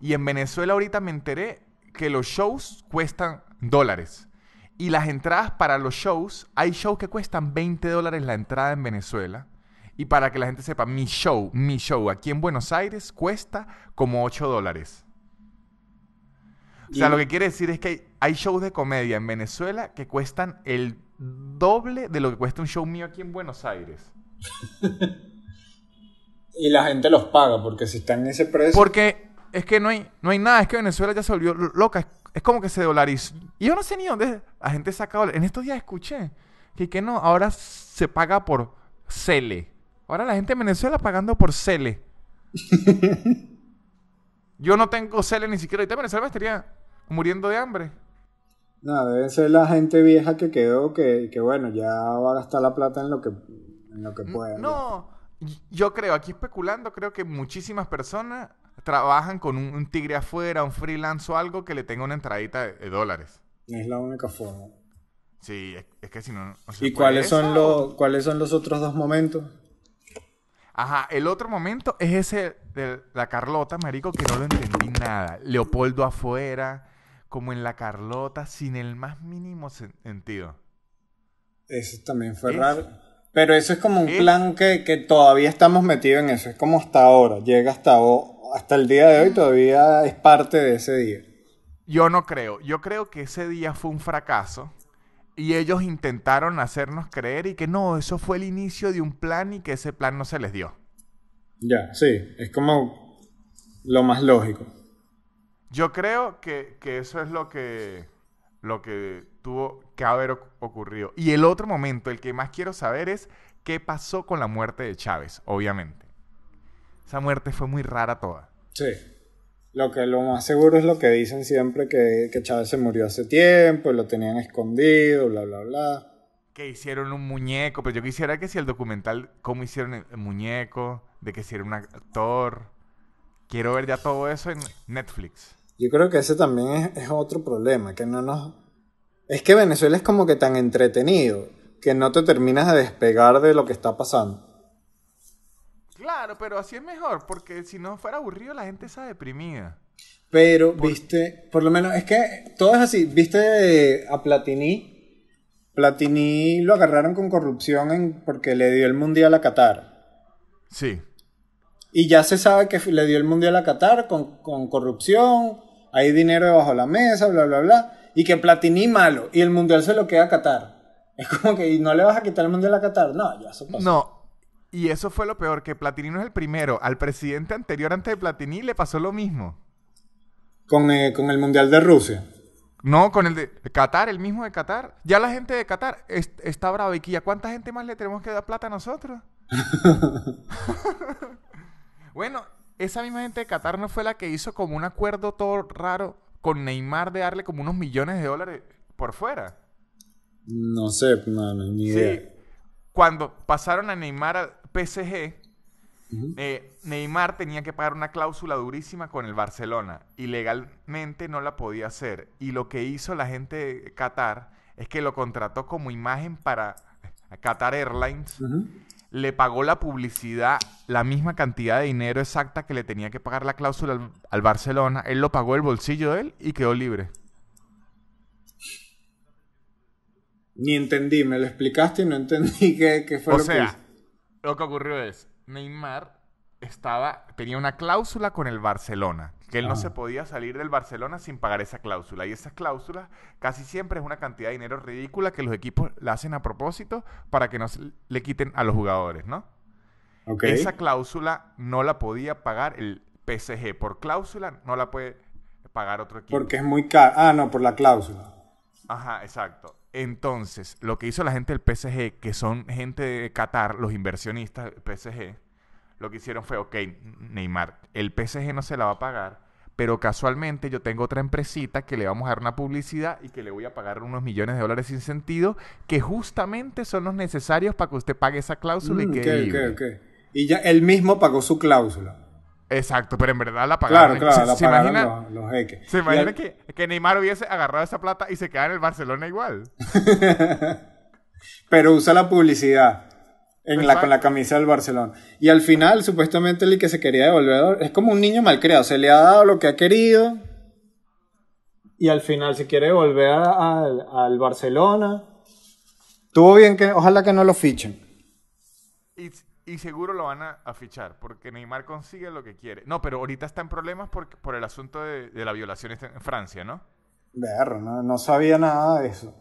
Y en Venezuela ahorita me enteré que los shows cuestan dólares. Y las entradas para los shows, hay shows que cuestan 20 dólares la entrada en Venezuela. Y para que la gente sepa, mi show, mi show aquí en Buenos Aires cuesta como 8 dólares. O sea, lo que quiere decir es que hay, shows de comedia en Venezuela que cuestan el doble de lo que cuesta un show mío aquí en Buenos Aires. y la gente los paga porque si están en ese precio. Porque es que no hay, no hay nada, es que Venezuela ya se volvió loca, es, como que se dolarizó. Y yo no sé ni dónde la gente saca dólares. En estos días escuché que, que no, ahora se paga por Cele. Ahora la gente en Venezuela pagando por Cele. yo no tengo Cele ni siquiera. Ahorita en Venezuela estaría muriendo de hambre. No, deben ser la gente vieja que quedó, que, bueno, ya va a gastar la plata en lo que, en lo que pueda. No, yo creo, aquí especulando, creo que muchísimas personas trabajan con un, tigre afuera, un freelance o algo que le tenga una entradita de, dólares. Es la única forma. Sí, es, que si no... ¿Y cuáles son, los, cuáles son los otros dos momentos? Ajá, el otro momento es ese de la Carlota, marico, que no lo entendí nada. Leopoldo afuera, como en La Carlota, sin el más mínimo sentido. Eso también fue raro. Pero eso es como un plan que, que, todavía estamos metidos en eso. Es como hasta ahora. Llega hasta, hasta el día de hoy, todavía es parte de ese día. Yo no creo. Yo creo que ese día fue un fracaso. Y ellos intentaron hacernos creer y que no, eso fue el inicio de un plan y que ese plan no se les dio. Ya, sí. Es como lo más lógico. Yo creo que, eso es lo que, lo que tuvo que haber ocurrido. Y el otro momento, el que más quiero saber es qué pasó con la muerte de Chávez, obviamente. Esa muerte fue muy rara toda. Sí. Lo que lo más seguro es lo que dicen siempre que, Chávez se murió hace tiempo y lo tenían escondido, bla, bla, bla. Que hicieron un muñeco, pero pues yo quisiera que si el documental, cómo hicieron el, muñeco, de que si era un actor. Quiero ver ya todo eso en Netflix. Yo creo que ese también es, otro problema, que no nos... Es que Venezuela es como que tan entretenido que no te terminas de despegar de lo que está pasando. Claro, pero así es mejor, porque si no fuera aburrido la gente está deprimida. Pero, viste, por lo menos, es que todo es así, viste a Platini, Platini lo agarraron con corrupción porque le dio el mundial a Qatar. Sí. Y ya se sabe que le dio el mundial a Qatar con, con corrupción, hay dinero debajo de la mesa, bla, bla, bla, y que Platini malo, y el mundial se lo queda a Qatar. Es como que, ¿y no le vas a quitar el mundial a Qatar? No, ya eso pasó. No, y eso fue lo peor, que Platini no es el primero. Al presidente anterior, antes de Platini, le pasó lo mismo. Con, eh, el mundial de Rusia. No, con el de Qatar, el mismo de Qatar. Ya la gente de Qatar está brava. ¿Y ya cuánta gente más le tenemos que dar plata a nosotros? bueno, esa misma gente de Qatar no fue la que hizo como un acuerdo todo raro con Neymar de darle como unos millones de dólares por fuera. No sé, ni idea. Cuando pasaron a Neymar a PSG, eh, Neymar tenía que pagar una cláusula durísima con el Barcelona y legalmente no la podía hacer. Y lo que hizo la gente de Qatar es que lo contrató como imagen para Qatar Airlines le pagó la publicidad la misma cantidad de dinero exacta que le tenía que pagar la cláusula al, Barcelona. Él lo pagó del bolsillo de él y quedó libre. Ni entendí, me lo explicaste y no entendí qué, fue lo sea, que Lo que ocurrió es, Neymar estaba, tenía una cláusula con el Barcelona que él no se podía salir del Barcelona sin pagar esa cláusula. Y esa cláusula casi siempre es una cantidad de dinero ridícula que los equipos la hacen a propósito para que no le quiten a los jugadores, ¿no? Okay. Esa cláusula no la podía pagar el PSG. Por cláusula no la puede pagar otro equipo. Porque es muy caro. Ah, no, por la cláusula. Ajá, exacto. Entonces, lo que hizo la gente del PSG, que son gente de Qatar, los inversionistas del PSG, lo que hicieron fue, ok, Neymar, el PSG no se la va a pagar, pero casualmente yo tengo otra empresita que le vamos a dar una publicidad y que le voy a pagar unos millones de dólares sin sentido, que justamente son los necesarios para que usted pague esa cláusula y mm, que... Y ya él mismo pagó su cláusula. Exacto, pero en verdad la pagaron. ¿Se, imagina, los, jeques. ¿Se imagina que, Neymar hubiese agarrado esa plata y se quedara en el Barcelona igual? pero usa la publicidad con la camisa del Barcelona. Y al final, supuestamente, el que se quería devolver es como un niño malcriado. Se le ha dado lo que ha querido. Y al final se quiere devolver al Barcelona. Tuvo bien que, ojalá que no lo fichen. Y, seguro lo van a, fichar, porque Neymar consigue lo que quiere. No, pero ahorita está en problemas por, por el asunto de, la violación en Francia, ¿no? Ver, no, no sabía nada de eso.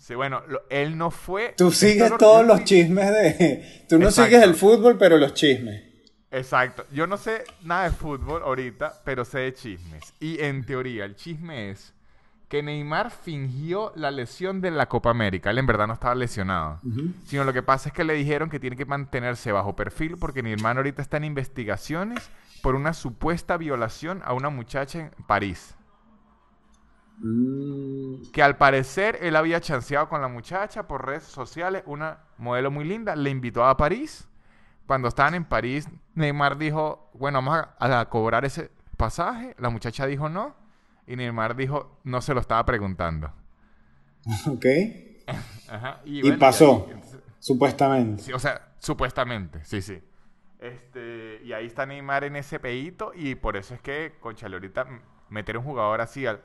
Sí, bueno, él no fue. Tú sigues todos los chismes de. Tú no sigues el fútbol, pero los chismes. Exacto. Yo no sé nada de fútbol ahorita, pero sé de chismes. Y en teoría, el chisme es que Neymar fingió la lesión de la Copa América. Él en verdad no estaba lesionado. Sino lo que pasa es que le dijeron que tiene que mantenerse bajo perfil porque mi hermano ahorita está en investigaciones por una supuesta violación a una muchacha en París. Mm. Que al parecer él había chanceado con la muchacha por redes sociales, una modelo muy linda, le invitó a París. Cuando estaban en París, Neymar dijo, bueno, vamos a, cobrar ese pasaje. La muchacha dijo no. Y Neymar dijo, no se lo estaba preguntando. Ok. Y, pasó, supuestamente. o sea, supuestamente, sí, sí. Este, y ahí está Neymar en ese peito y por eso es que, conchale, ahorita meter un jugador así al,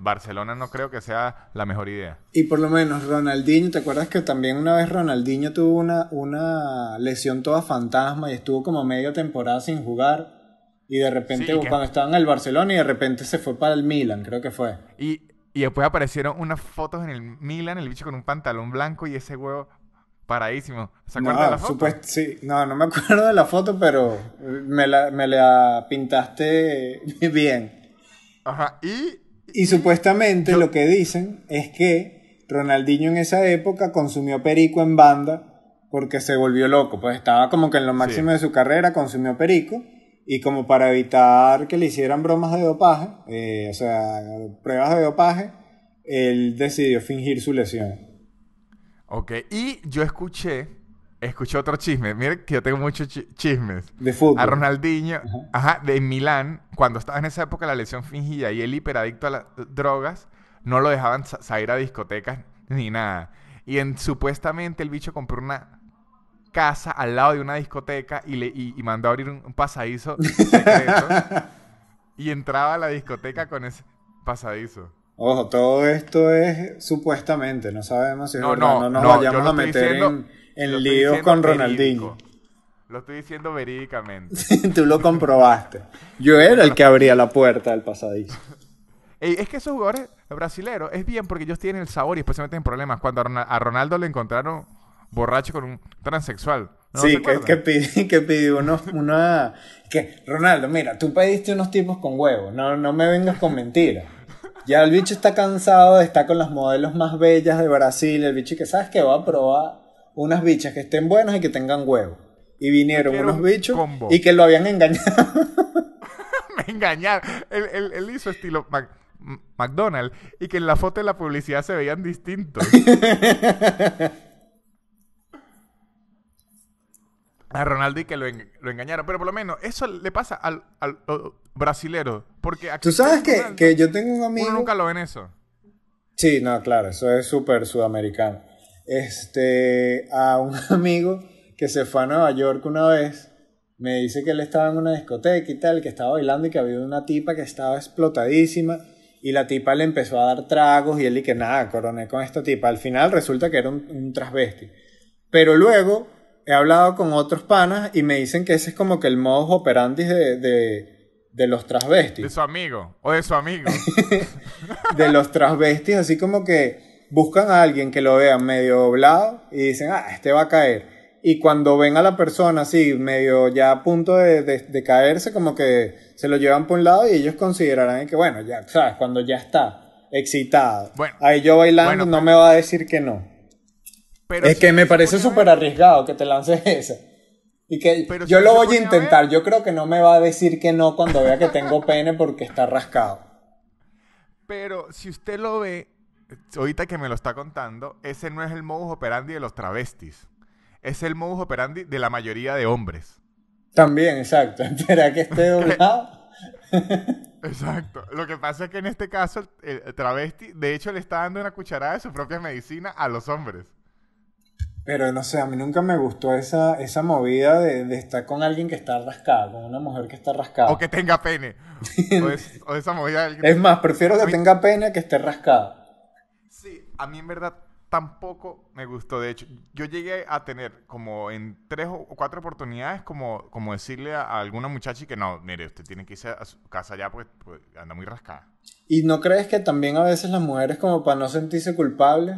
Barcelona no creo que sea la mejor idea. Y por lo menos Ronaldinho, ¿te acuerdas que también una vez Ronaldinho tuvo una, una lesión toda fantasma y estuvo como media temporada sin jugar? Y de repente, cuando en el Barcelona, y de repente se fue para el Milan, creo que fue. Y, y después aparecieron unas fotos en el Milan, el bicho con un pantalón blanco y ese huevo paradísimo. ¿Se acuerda de la foto? No, no me acuerdo de la foto, pero me la, me la pintaste bien y... supuestamente lo que dicen es que Ronaldinho en esa época consumió perico en banda porque se volvió loco, pues estaba como que en lo máximo de su carrera, consumió perico y como para evitar que le hicieran bromas de dopaje, eh, o sea, pruebas de dopaje, él decidió fingir su lesión. Ok, y yo escuché escuché otro chisme. Mire que yo tengo muchos chismes. De fútbol. A Ronaldinho, ajá. de Milán, cuando estaba en esa época la lesión fingida y él hiperadicto a las drogas, no lo dejaban salir a discotecas ni nada. Y en, supuestamente el bicho compró una casa al lado de una discoteca y, le, y, mandó a abrir un, pasadizo secreto. y entraba a la discoteca con ese pasadizo. Ojo, todo esto es supuestamente, no sabemos si es no, No, no nos vayamos a meter en en lío con Ronaldinho. Lo estoy diciendo verídicamente. Tú lo comprobaste. Yo era el que abría la puerta del pasadizo. es que esos jugadores brasileros es bien porque ellos tienen el sabor y especialmente se problemas. Cuando a Ronaldo le encontraron borracho con un transexual. sí, que, que, pidió, una... Que, Ronaldo, mira, tú pediste unos tipos con huevos, no, no me vengas con mentiras. Ya el bicho está cansado de estar con las modelos más bellas de Brasil, el bicho que sabes que va a probar unas bichas que estén buenas y que tengan huevo Y vinieron unos bichos y que lo habían engañado. Me engañaron. Él, hizo estilo McDonald's y que en la foto de la publicidad se veían distintos. a Ronaldo y que lo, engañaron. Pero por lo menos eso le pasa al, al, brasilero. Porque ¿Tú sabes que, yo tengo un amigo... Uno nunca lo ve en eso. Sí, no, claro, eso es súper sudamericano este, a un amigo que se fue a Nueva York una vez, me dice que él estaba en una discoteca y tal, que estaba bailando y que había una tipa que estaba explotadísima y la tipa le empezó a dar tragos y él y que nada, coroné con esta tipa. Al final resulta que era un, un Pero luego he hablado con otros panas y me dicen que ese es como que el modus operandi de, de, de los transvestis. De su amigo o de su amigo. de los transvestis, así como que buscan a alguien que lo vea medio doblado y dicen, ah, este va a caer. Y cuando ven a la persona así, medio ya a punto de, caerse, como que se lo llevan por un lado y ellos considerarán que, bueno, ya, ¿sabes? Cuando ya está excitado. Bueno, ahí yo bailando no me va a decir que no. es que me parece súper arriesgado que te lances eso Y que yo lo voy a intentar. Yo creo que no me va a decir que no cuando vea que tengo pene porque está rascado. Pero si usted lo ve, ahorita que me lo está contando, ese no es el modus operandi de los travestis. Es el modus operandi de la mayoría de hombres. También, exacto. Espera que esté doblado. Exacto. Lo que pasa es que en este caso el, travesti, de hecho, le está dando una cucharada de su propia medicina a los hombres. Pero no sé, a mí nunca me gustó esa, esa movida de, estar con alguien que está rascado, con una mujer que está rascada. O que tenga pene. o, es, esa movida Es más, prefiero que tenga pene que esté rascado. Sí, a mí en verdad tampoco me gustó. De hecho, yo llegué a tener como en tres o cuatro oportunidades como, como decirle a, alguna muchacha que no, mire, usted tiene que irse a su casa ya porque, anda muy rascada. ¿Y no crees que también a veces las mujeres como para no sentirse culpables,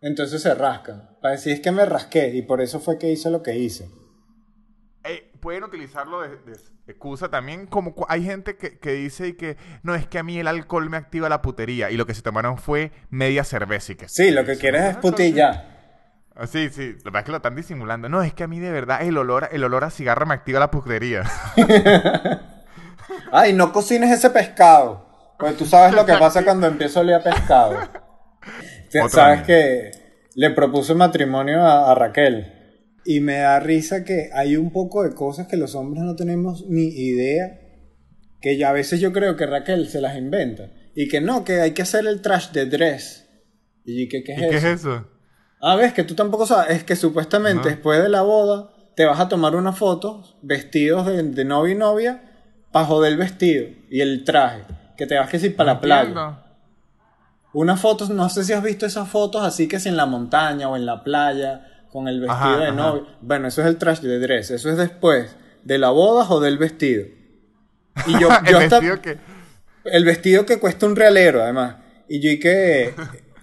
entonces se rascan? Para decir es que me rasqué y por eso fue que hice lo que hice pueden utilizarlo de, excusa también, como hay gente que, dice que no es que a mí el alcohol me activa la putería y lo que se tomaron fue media cerveza. Y sí, lo que quieres es ah, putilla. Ah, sí, sí, lo que es que lo están disimulando. No, es que a mí de verdad el olor, el olor a cigarro me activa la putería. Ay, no cocines ese pescado. Pues tú sabes lo que pasa cuando empiezo a oler a pescado. Sabes que le propuse matrimonio a Raquel. Y me da risa que hay un poco de cosas que los hombres no tenemos ni idea, que ya a veces yo creo que Raquel se las inventa. Y que no, que hay que hacer el trash de dress. ¿Y que, qué es eso? qué es Ah, ves que tú tampoco sabes, es que supuestamente después de la boda te vas a tomar unas fotos vestidos de, novia novio y novia para del vestido y el traje, que te vas a ir para la playa. Unas fotos, no sé si has visto esas fotos así que si en la montaña o en la playa, con el vestido de novia. Bueno, eso es el trash de dress. Eso es después de la boda o del vestido. Y yo, el vestido que... El vestido que cuesta un realero, además. Y yo y que...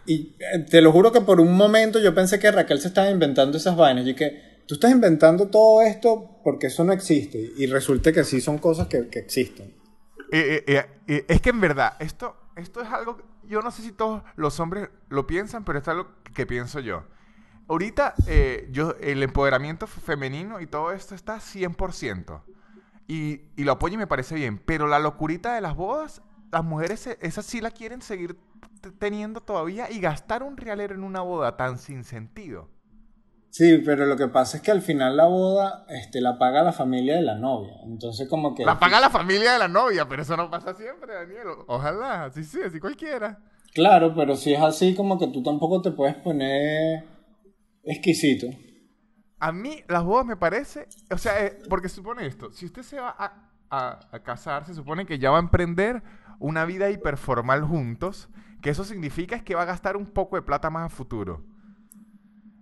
Eh, te lo juro que por un momento yo pensé que Raquel se estaba inventando esas vainas. Y que tú estás inventando todo esto porque eso no existe. Y resulta que sí son cosas que, existen. Eh, eh, es que en verdad, esto, esto es algo... yo no sé si todos los hombres lo piensan, pero es algo que pienso yo ahorita eh, yo, el empoderamiento femenino y todo esto está 100%. Y, y lo apoyo y me parece bien. Pero la locurita de las bodas, las mujeres, e, esas sí la quieren seguir teniendo todavía y gastar un realero en una boda tan sin sentido. Sí, pero lo que pasa es que al final la boda este, la paga la familia de la novia. Entonces, como que. La paga la familia de la novia, pero eso no pasa siempre, Daniel. Ojalá, así sí, así cualquiera. Claro, pero si es así, como que tú tampoco te puedes poner Exquisito. A mí las bodas me parece, o sea, eh, porque porque supone esto, si usted se va a, casar, se supone que ya va a emprender una vida hiperformal juntos, que eso significa es que va a gastar un poco de plata más a futuro.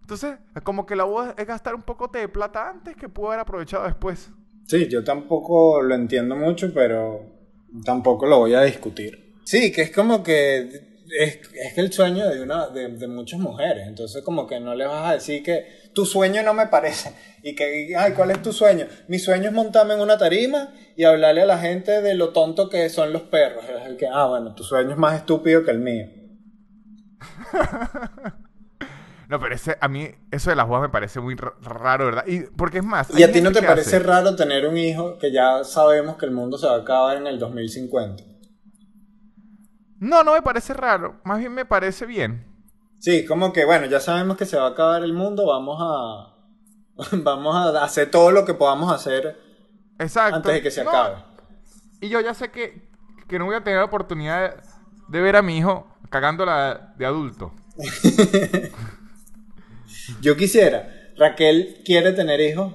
Entonces, como que la boda es gastar un poco de plata antes que pudo haber aprovechado después. Sí, yo tampoco lo entiendo mucho, pero tampoco lo voy a discutir. Sí, que es como que es, es, que el sueño de, una, de, muchas mujeres, entonces como que no le vas a decir que tu sueño no me parece y que, ay, ¿cuál es tu sueño? Mi sueño es montarme en una tarima y hablarle a la gente de lo tonto que son los perros. el que, ah, bueno, tu sueño es más estúpido que el mío. no, pero ese, a mí eso de las bodas me parece muy raro, ¿verdad? Y, porque es más... ¿Y a ti no te parece raro tener un hijo que ya sabemos que el mundo se va a acabar en el 2050? No, no me parece raro, más bien me parece bien. Sí, como que bueno, ya sabemos que se va a acabar el mundo, vamos a vamos a hacer todo lo que podamos hacer Exacto. antes de que se acabe. Y yo ya sé que, no voy a tener la oportunidad de, ver a mi hijo cagándola de adulto. yo quisiera, Raquel quiere tener hijos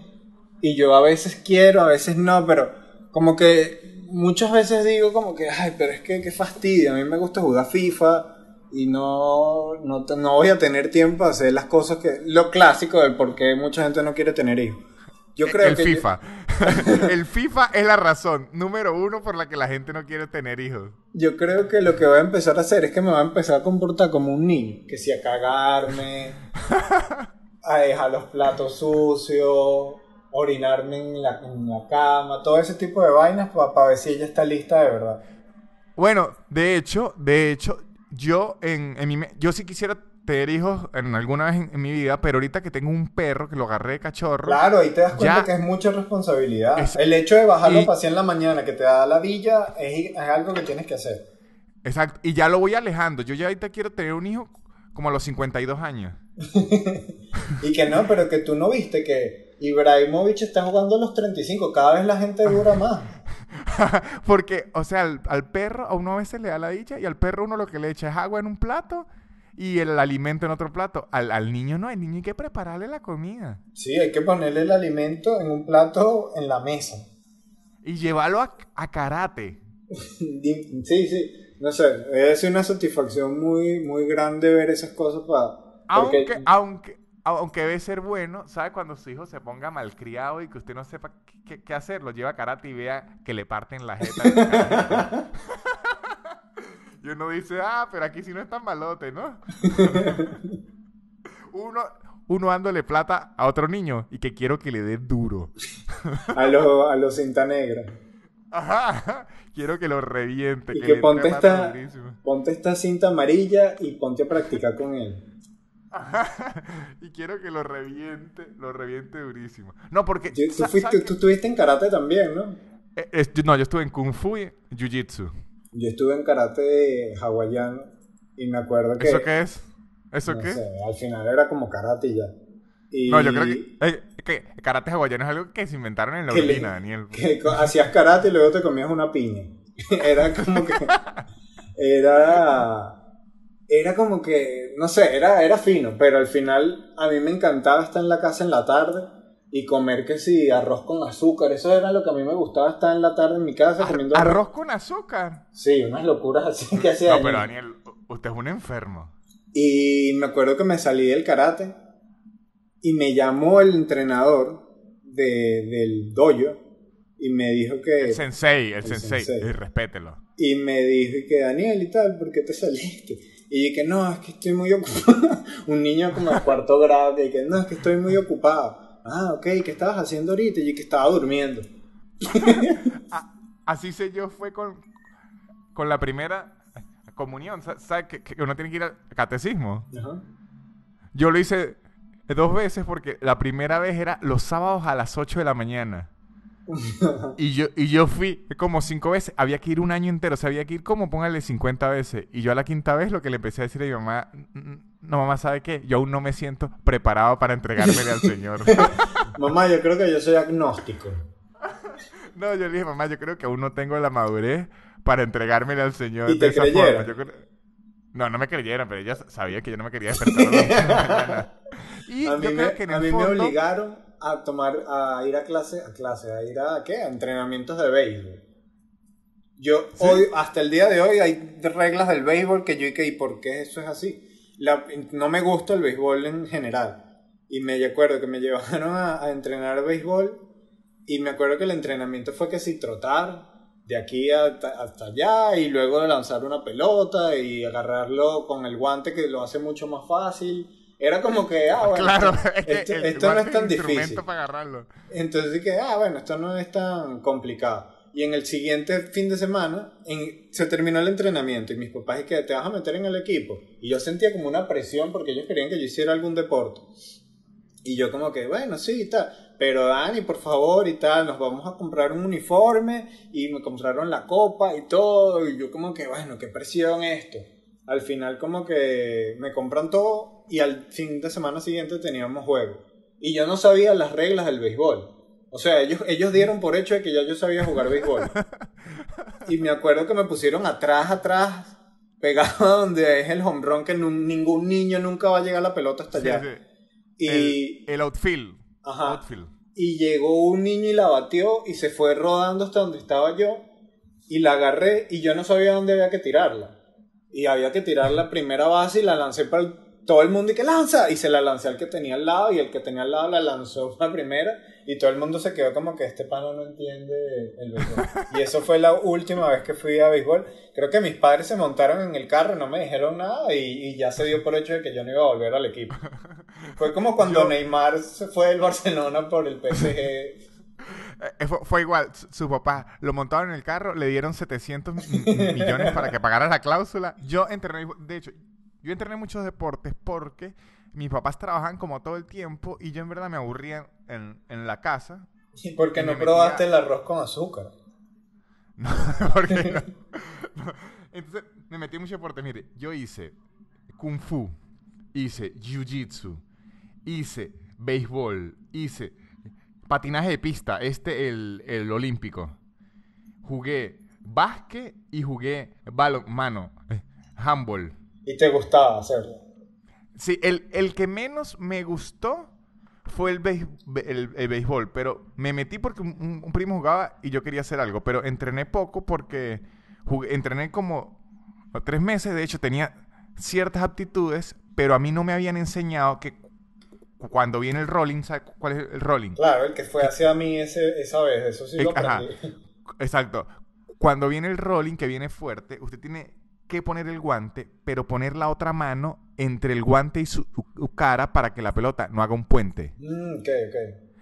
y yo a veces quiero, a veces no, pero como que muchas veces digo como que, ay, pero es que qué fastidio, a mí me gusta jugar FIFA y no, no, voy a tener tiempo a hacer las cosas que... Lo clásico del por qué mucha gente no quiere tener hijos. Yo creo el FIFA. el FIFA es la razón número uno por la que la gente no quiere tener hijos. Yo creo que lo que voy a empezar a hacer es que me voy a empezar a comportar como un niño. Que si a cagarme, a dejar los platos sucios, orinarme en la, cama, todo ese tipo de vainas para ver si ella está lista de verdad. Bueno, de hecho, de hecho, yo en, en yo sí quisiera tener hijos en alguna vez en, mi vida, pero ahorita que tengo un perro que lo agarré de cachorro. Claro, ahí te das cuenta que es mucha responsabilidad. El hecho de bajarlo para en la mañana que te da la villa es, algo que tienes que hacer. Exacto, y ya lo voy alejando. Yo ya ahorita quiero tener un hijo como a los 52 años. y que no, pero que tú no viste que Ibrahimovic está jugando a los 35, cada vez la gente dura más. Porque, o sea, al, perro a uno a veces le da la dicha y al perro uno lo que le echa es agua en un plato y el alimento en otro plato. Al, niño no, hay niño hay que prepararle la comida. Sí, hay que ponerle el alimento en un plato en la mesa. Y llevarlo a, karate. sí, sí, no sé, es una satisfacción muy, muy grande ver esas cosas para... aunque, aunque debe ser bueno, ¿sabe cuando su hijo se ponga malcriado y que usted no sepa qué, hacer? Lo lleva a karate y vea que le parten la jeta. y uno dice, ah, pero aquí si no es tan malote, ¿no? uno, uno dándole plata a otro niño y que quiero que le dé duro. a los cinta negra. Ajá, quiero que lo reviente. Y que, ponte esta cinta amarilla y ponte a practicar con él. Y quiero que lo reviente, lo reviente durísimo. No, porque... Tú, estuviste en karate también, ¿no? Eh, no, yo estuve en Kung Fu y Jiu-Jitsu. Yo estuve en karate hawaiano y me acuerdo que... ¿Eso qué es? ¿Eso no qué? Sé, al final era como karate ya. No, yo creo eh, que, karate hawaiano es algo que se inventaron en la orina, Daniel. Que hacías karate y luego te comías una piña. era como que... Era era como que, no sé, era, era fino, pero al final a mí me encantaba estar en la casa en la tarde y comer que sí, arroz con azúcar, eso era lo que a mí me gustaba estar en la tarde en mi casa comiendo... ¿Arroz con azúcar? Sí, unas locuras así que hacía... No, pero Daniel, usted es un enfermo. Y me acuerdo que me salí del karate y me llamó el entrenador del dojo y me dijo que... El sensei, el, sensei, Y respételo. Y me dijo que Daniel y tal, ¿por qué te saliste? Y que no, es que estoy muy ocupado. un niño como de cuarto grado y que no, es que estoy muy ocupado. Ah, ok, ¿qué estabas haciendo ahorita? Y que estaba durmiendo. Ah, así se yo fue con, con la primera comunión. ¿Sabes que, uno tiene que ir al catecismo? Yo lo hice dos veces porque la primera vez era los sábados a las 8 de la mañana. y, yo, y yo fui como cinco veces. Había que ir un año entero. O sea, había que ir como, póngale 50 veces. Y yo a la quinta vez lo que le empecé a decir a mi mamá, no, mamá, ¿sabe qué? Yo aún no me siento preparado para entregarme al Señor. mamá, yo creo que yo soy agnóstico. no, yo le dije, mamá, yo creo que aún no tengo la madurez para entregármele al Señor de esa forma. No, no me creyeron, pero ella sabía que yo no me quería despertar. y a mí, me obligaron a tomar, a ir a clase, a clase, a ir a, qué? A entrenamientos de béisbol. Yo hoy, hasta el día de hoy, hay reglas del béisbol que yo y que, ¿y por qué eso es así? no me gusta el béisbol en general. Y me acuerdo que me llevaron a, entrenar béisbol y me acuerdo que el entrenamiento fue que si trotar de aquí hasta, hasta, allá y luego lanzar una pelota y agarrarlo con el guante que lo hace mucho más fácil era como que, ah, bueno, claro, esto, no es tan difícil. Entonces dije, ah, bueno, esto no es tan complicado. Y en el siguiente fin de semana se terminó el entrenamiento y mis papás dijeron, que te vas a meter en el equipo. Y yo sentía como una presión porque ellos querían que yo hiciera algún deporte. Y yo como que, bueno, sí, y tal. Pero Dani, por favor, y tal, nos vamos a comprar un uniforme y me compraron la copa y todo. Y yo como que, bueno, qué presión esto al final como que me compran todo y al fin de semana siguiente teníamos juego. Y yo no sabía las reglas del béisbol. O sea, ellos, ellos dieron por hecho de que ya yo sabía jugar béisbol. Y me acuerdo que me pusieron atrás, atrás, pegado a donde es el home que ningún niño nunca va a llegar a la pelota hasta allá. Y... El, outfield. Ajá. Outfield. Y llegó un niño y la batió y se fue rodando hasta donde estaba yo. Y la agarré y yo no sabía dónde había que tirarla y había que tirar la primera base y la lancé para todo el mundo y que lanza. Y se la lancé al que tenía al lado y el que tenía al lado la lanzó la primera y todo el mundo se quedó como que este pano no entiende el béisbol. Y eso fue la última vez que fui a béisbol. Creo que mis padres se montaron en el carro, no me dijeron nada y, ya se dio por hecho de que yo no iba a volver al equipo. Fue como cuando Neymar se fue del Barcelona por el PSG eh, fue, igual, su, papá lo montaron en el carro, le dieron 700 millones para que pagara la cláusula. Yo entrené, de hecho, yo entrené muchos deportes porque mis papás trabajan como todo el tiempo y yo en verdad me aburría en, la casa. Sí, porque no probaste el arroz con azúcar. No, porque Entonces me metí en muchos deportes. Mire, yo hice kung fu, hice jiu-jitsu, hice béisbol, hice patinaje de pista, este el, el olímpico. Jugué básquet y jugué balonmano, eh, handball. ¿Y te gustaba hacerlo? Sí, el, que menos me gustó fue el, el, béisbol, pero me metí porque un, primo jugaba y yo quería hacer algo, pero entrené poco porque entrené como tres meses, de hecho tenía ciertas aptitudes, pero a mí no me habían enseñado que cuando viene el rolling, ¿sabes cuál es el rolling? Claro, el que fue hacia mí esa vez, eso sí eh, lo exacto. Cuando viene el rolling, que viene fuerte, usted tiene que poner el guante, pero poner la otra mano entre el guante y su, cara para que la pelota no haga un puente. Mm, ok, ok.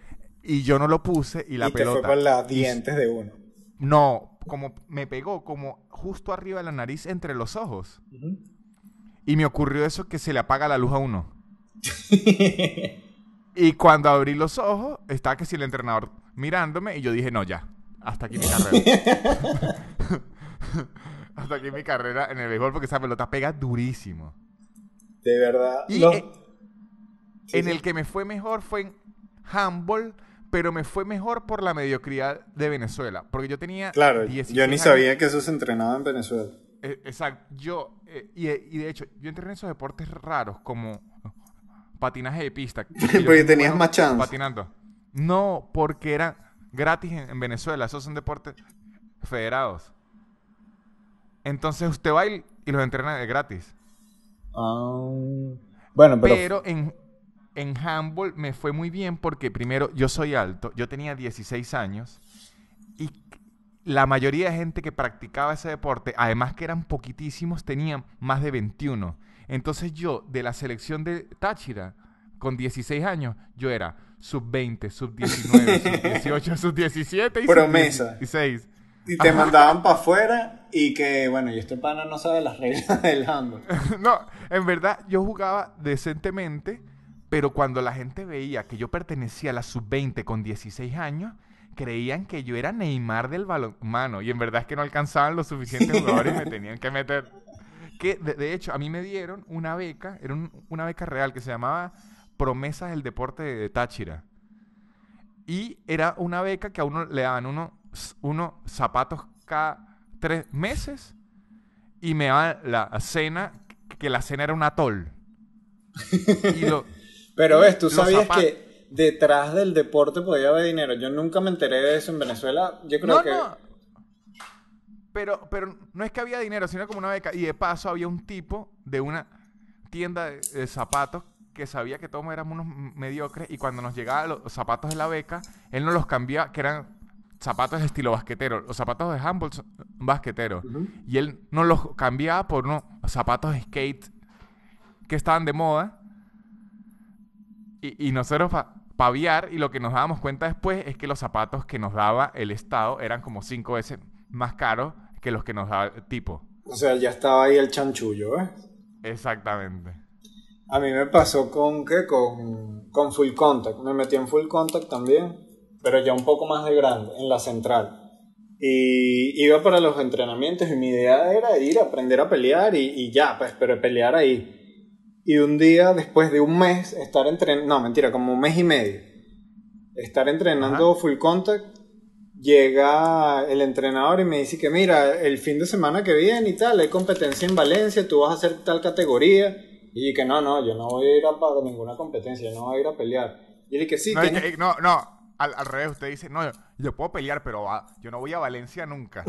Y yo no lo puse y la y pelota. fue con las dientes de uno. No, como me pegó como justo arriba de la nariz entre los ojos. Y me ocurrió eso que se le apaga la luz a uno. y cuando abrí los ojos, estaba que si el entrenador mirándome y yo dije, no, ya, hasta aquí mi carrera. hasta aquí mi carrera en el béisbol porque esa pelota pega durísimo. De verdad. E, en el que me fue mejor fue en handball, pero me fue mejor por la mediocridad de Venezuela, porque yo tenía... Claro, yo ni sabía que eso se entrenaba en Venezuela. E, exacto, yo, eh, y, y de hecho, yo entrené en esos deportes raros como patinaje de pista. porque tenías más chance. Patinando. No, porque era gratis en, Venezuela. Esos son deportes federados. Entonces usted va y, los entrena gratis. Ah, bueno, pero... pero en, en handball me fue muy bien porque primero yo soy alto, yo tenía 16 años y la mayoría de gente que practicaba ese deporte, además que eran poquitísimos, tenían más de 21. Entonces yo, de la selección de Táchira, con 16 años, yo era sub 20, sub 19, sub 18, sub 17 y Promesa. 16. Y te mandaban para afuera y que, bueno, y este pana no sabe las reglas del handball. no, en verdad yo jugaba decentemente, pero cuando la gente veía que yo pertenecía a la sub-20 con 16 años, creían que yo era Neymar del balonmano y en verdad es que no alcanzaban los suficientes jugadores y me tenían que meter que de, hecho a mí me dieron una beca, era una beca real que se llamaba Promesas del Deporte de Táchira. Y era una beca que a uno le daban unos zapatos cada tres meses y me daban la cena, que la cena era un atol. Pero ves, tú sabías que detrás del deporte podía haber dinero. Yo nunca me enteré de eso en Venezuela. Yo creo que... Pero, pero no es que había dinero, sino como una beca. Y de paso había un tipo de una tienda de, zapatos que sabía que todos éramos unos mediocres y cuando nos llegaban los zapatos de la beca, él nos los cambiaba, que eran zapatos de estilo basquetero, los zapatos de handball son basqueteros. Y él nos los cambiaba por unos zapatos de skate que estaban de moda. Y, nosotros para paviar y lo que nos dábamos cuenta después es que los zapatos que nos daba el Estado eran como cinco veces más caro que los que nos da tipo. O sea, ya estaba ahí el chanchullo, ¿eh? Exactamente. A mí me pasó con que con, con Full Contact. Me metí en Full Contact también, pero ya un poco más de grande, en la central. Y iba para los entrenamientos y mi idea era ir a aprender a pelear y, ya, pues, pero pelear ahí. Y un día, después de un mes, estar entrenando, no, mentira, como un mes y medio, estar entrenando full contact, llega el entrenador y me dice que mira, el fin de semana que viene y tal, hay competencia en Valencia, tú vas a hacer tal categoría. Y que no, no, yo no voy a ir a ninguna competencia, yo no voy a ir a pelear. Y le que sí, no, no, Al, revés, usted dice, no, yo, puedo pelear, pero yo no voy a Valencia nunca.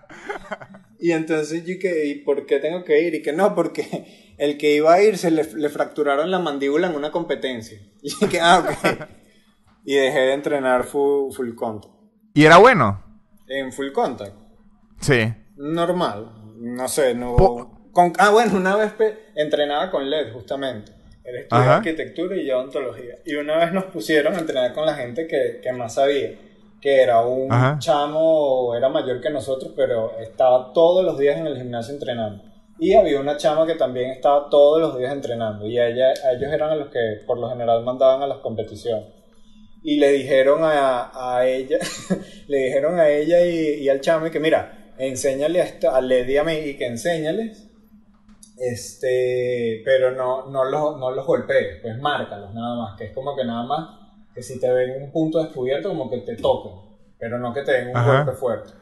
y entonces yo que, ¿y por qué tengo que ir? Y que no, porque el que iba a ir se le, fracturaron la mandíbula en una competencia. Y que, ah, ok. y dejé de entrenar full, contact. ¿Y era bueno? En full contact. Sí. Normal. No sé, no. con, ah, bueno, una vez entrenaba con LED, justamente. Él estudió arquitectura y yo ontología. Y una vez nos pusieron a entrenar con la gente que, que más sabía. Que era un chamo, era mayor que nosotros, pero estaba todos los días en el gimnasio entrenando. Y había una chama que también estaba todos los días entrenando. Y ella, ellos eran los que por lo general mandaban a las competiciones y le dijeron a, a ella, le dijeron a ella y, al chame que mira, enséñale a, esta, a mí y que enséñales, este, pero no, no, los, no los golpees, pues márcalos nada más, que es como que nada más que si te ven un punto descubierto como que te toquen, pero no que te den un golpe fuerte.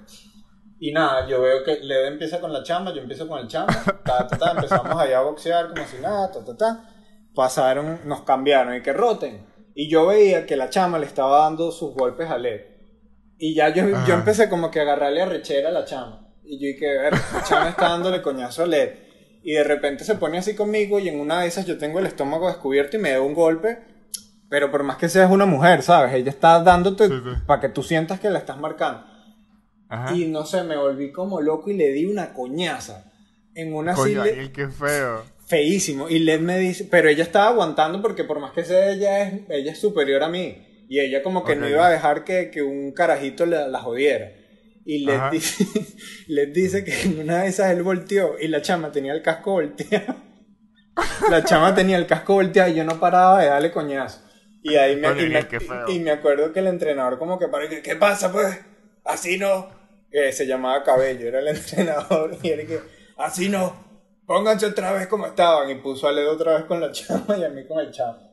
Y nada, yo veo que Led empieza con la chamba, yo empiezo con el chamba, ta, ta, ta, empezamos allá a boxear como si nada, ta, ta, ta. Pasaron, nos cambiaron y que roten. Y yo veía que la chama le estaba dando sus golpes a Led. Y ya yo, yo ah. empecé como que a agarrarle a rechera a la chama. Y yo dije, ver, la chama está dándole coñazo a Led. Y de repente se pone así conmigo y en una de esas yo tengo el estómago descubierto y me da un golpe. Pero por más que seas una mujer, ¿sabes? Ella está dándote para que tú sientas que la estás marcando. Y no sé, me volví como loco y le di una coñaza. En una Coño, qué feo feísimo. Y Led me dice, pero ella estaba aguantando porque por más que sea ella es, ella es superior a mí. Y ella como que no iba a dejar que, que un carajito la, la jodiera. Y Led dice, dice que en una de esas él volteó y la chama tenía el casco volteado. la chama tenía el casco volteado y yo no paraba de darle coñazo. Y ahí me, y me, acuerdo que el entrenador como que paró ¿qué pasa pues? Así no. Eh, se llamaba Cabello, era el entrenador. Y era que, así no pónganse otra vez como estaban y puso a Ledo otra vez con la chama y a mí con el chamo.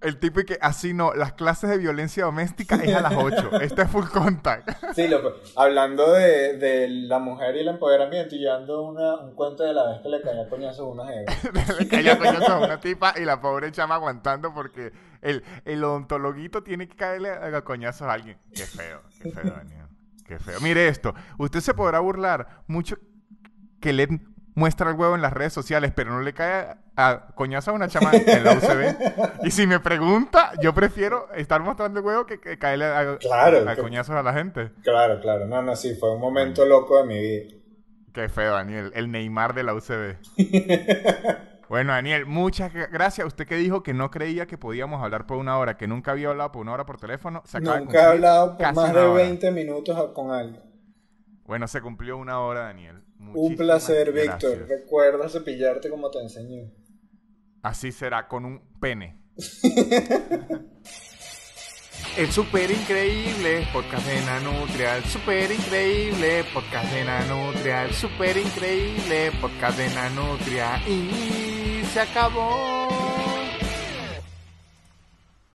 El tipo y que así ah, no, las clases de violencia doméstica es a las 8. Este es full contact. Sí, loco. Hablando de, de la mujer y el empoderamiento, y yo ando una, un cuento de la vez que le caía coñazo a una jeva. le caía coñazo a una tipa y la pobre chama aguantando porque el, el odontologuito tiene que caerle a coñazo a alguien. Qué feo, qué feo, Daniel. Qué feo. Mire esto. Usted se podrá burlar mucho que le muestra el huevo en las redes sociales, pero no le cae a coñazo a una chama en la UCB. y si me pregunta, yo prefiero estar mostrando el huevo que, caerle a, a, coñazos a la gente. Claro, claro. No, no, sí, fue un momento loco de mi vida. Qué feo, Daniel. El Neymar de la UCB. bueno, Daniel, muchas gracias. Usted que dijo que no creía que podíamos hablar por una hora, que nunca había hablado por una hora por teléfono. nunca he hablado por más de 20 minutos con alguien. Bueno, se cumplió una hora, Daniel un placer, Víctor. Recuerda cepillarte como te enseñé. Así será, con un pene. el super increíble por cadena nutrial. el super increíble por cadena super increíble por cadena nutria. Y se acabó.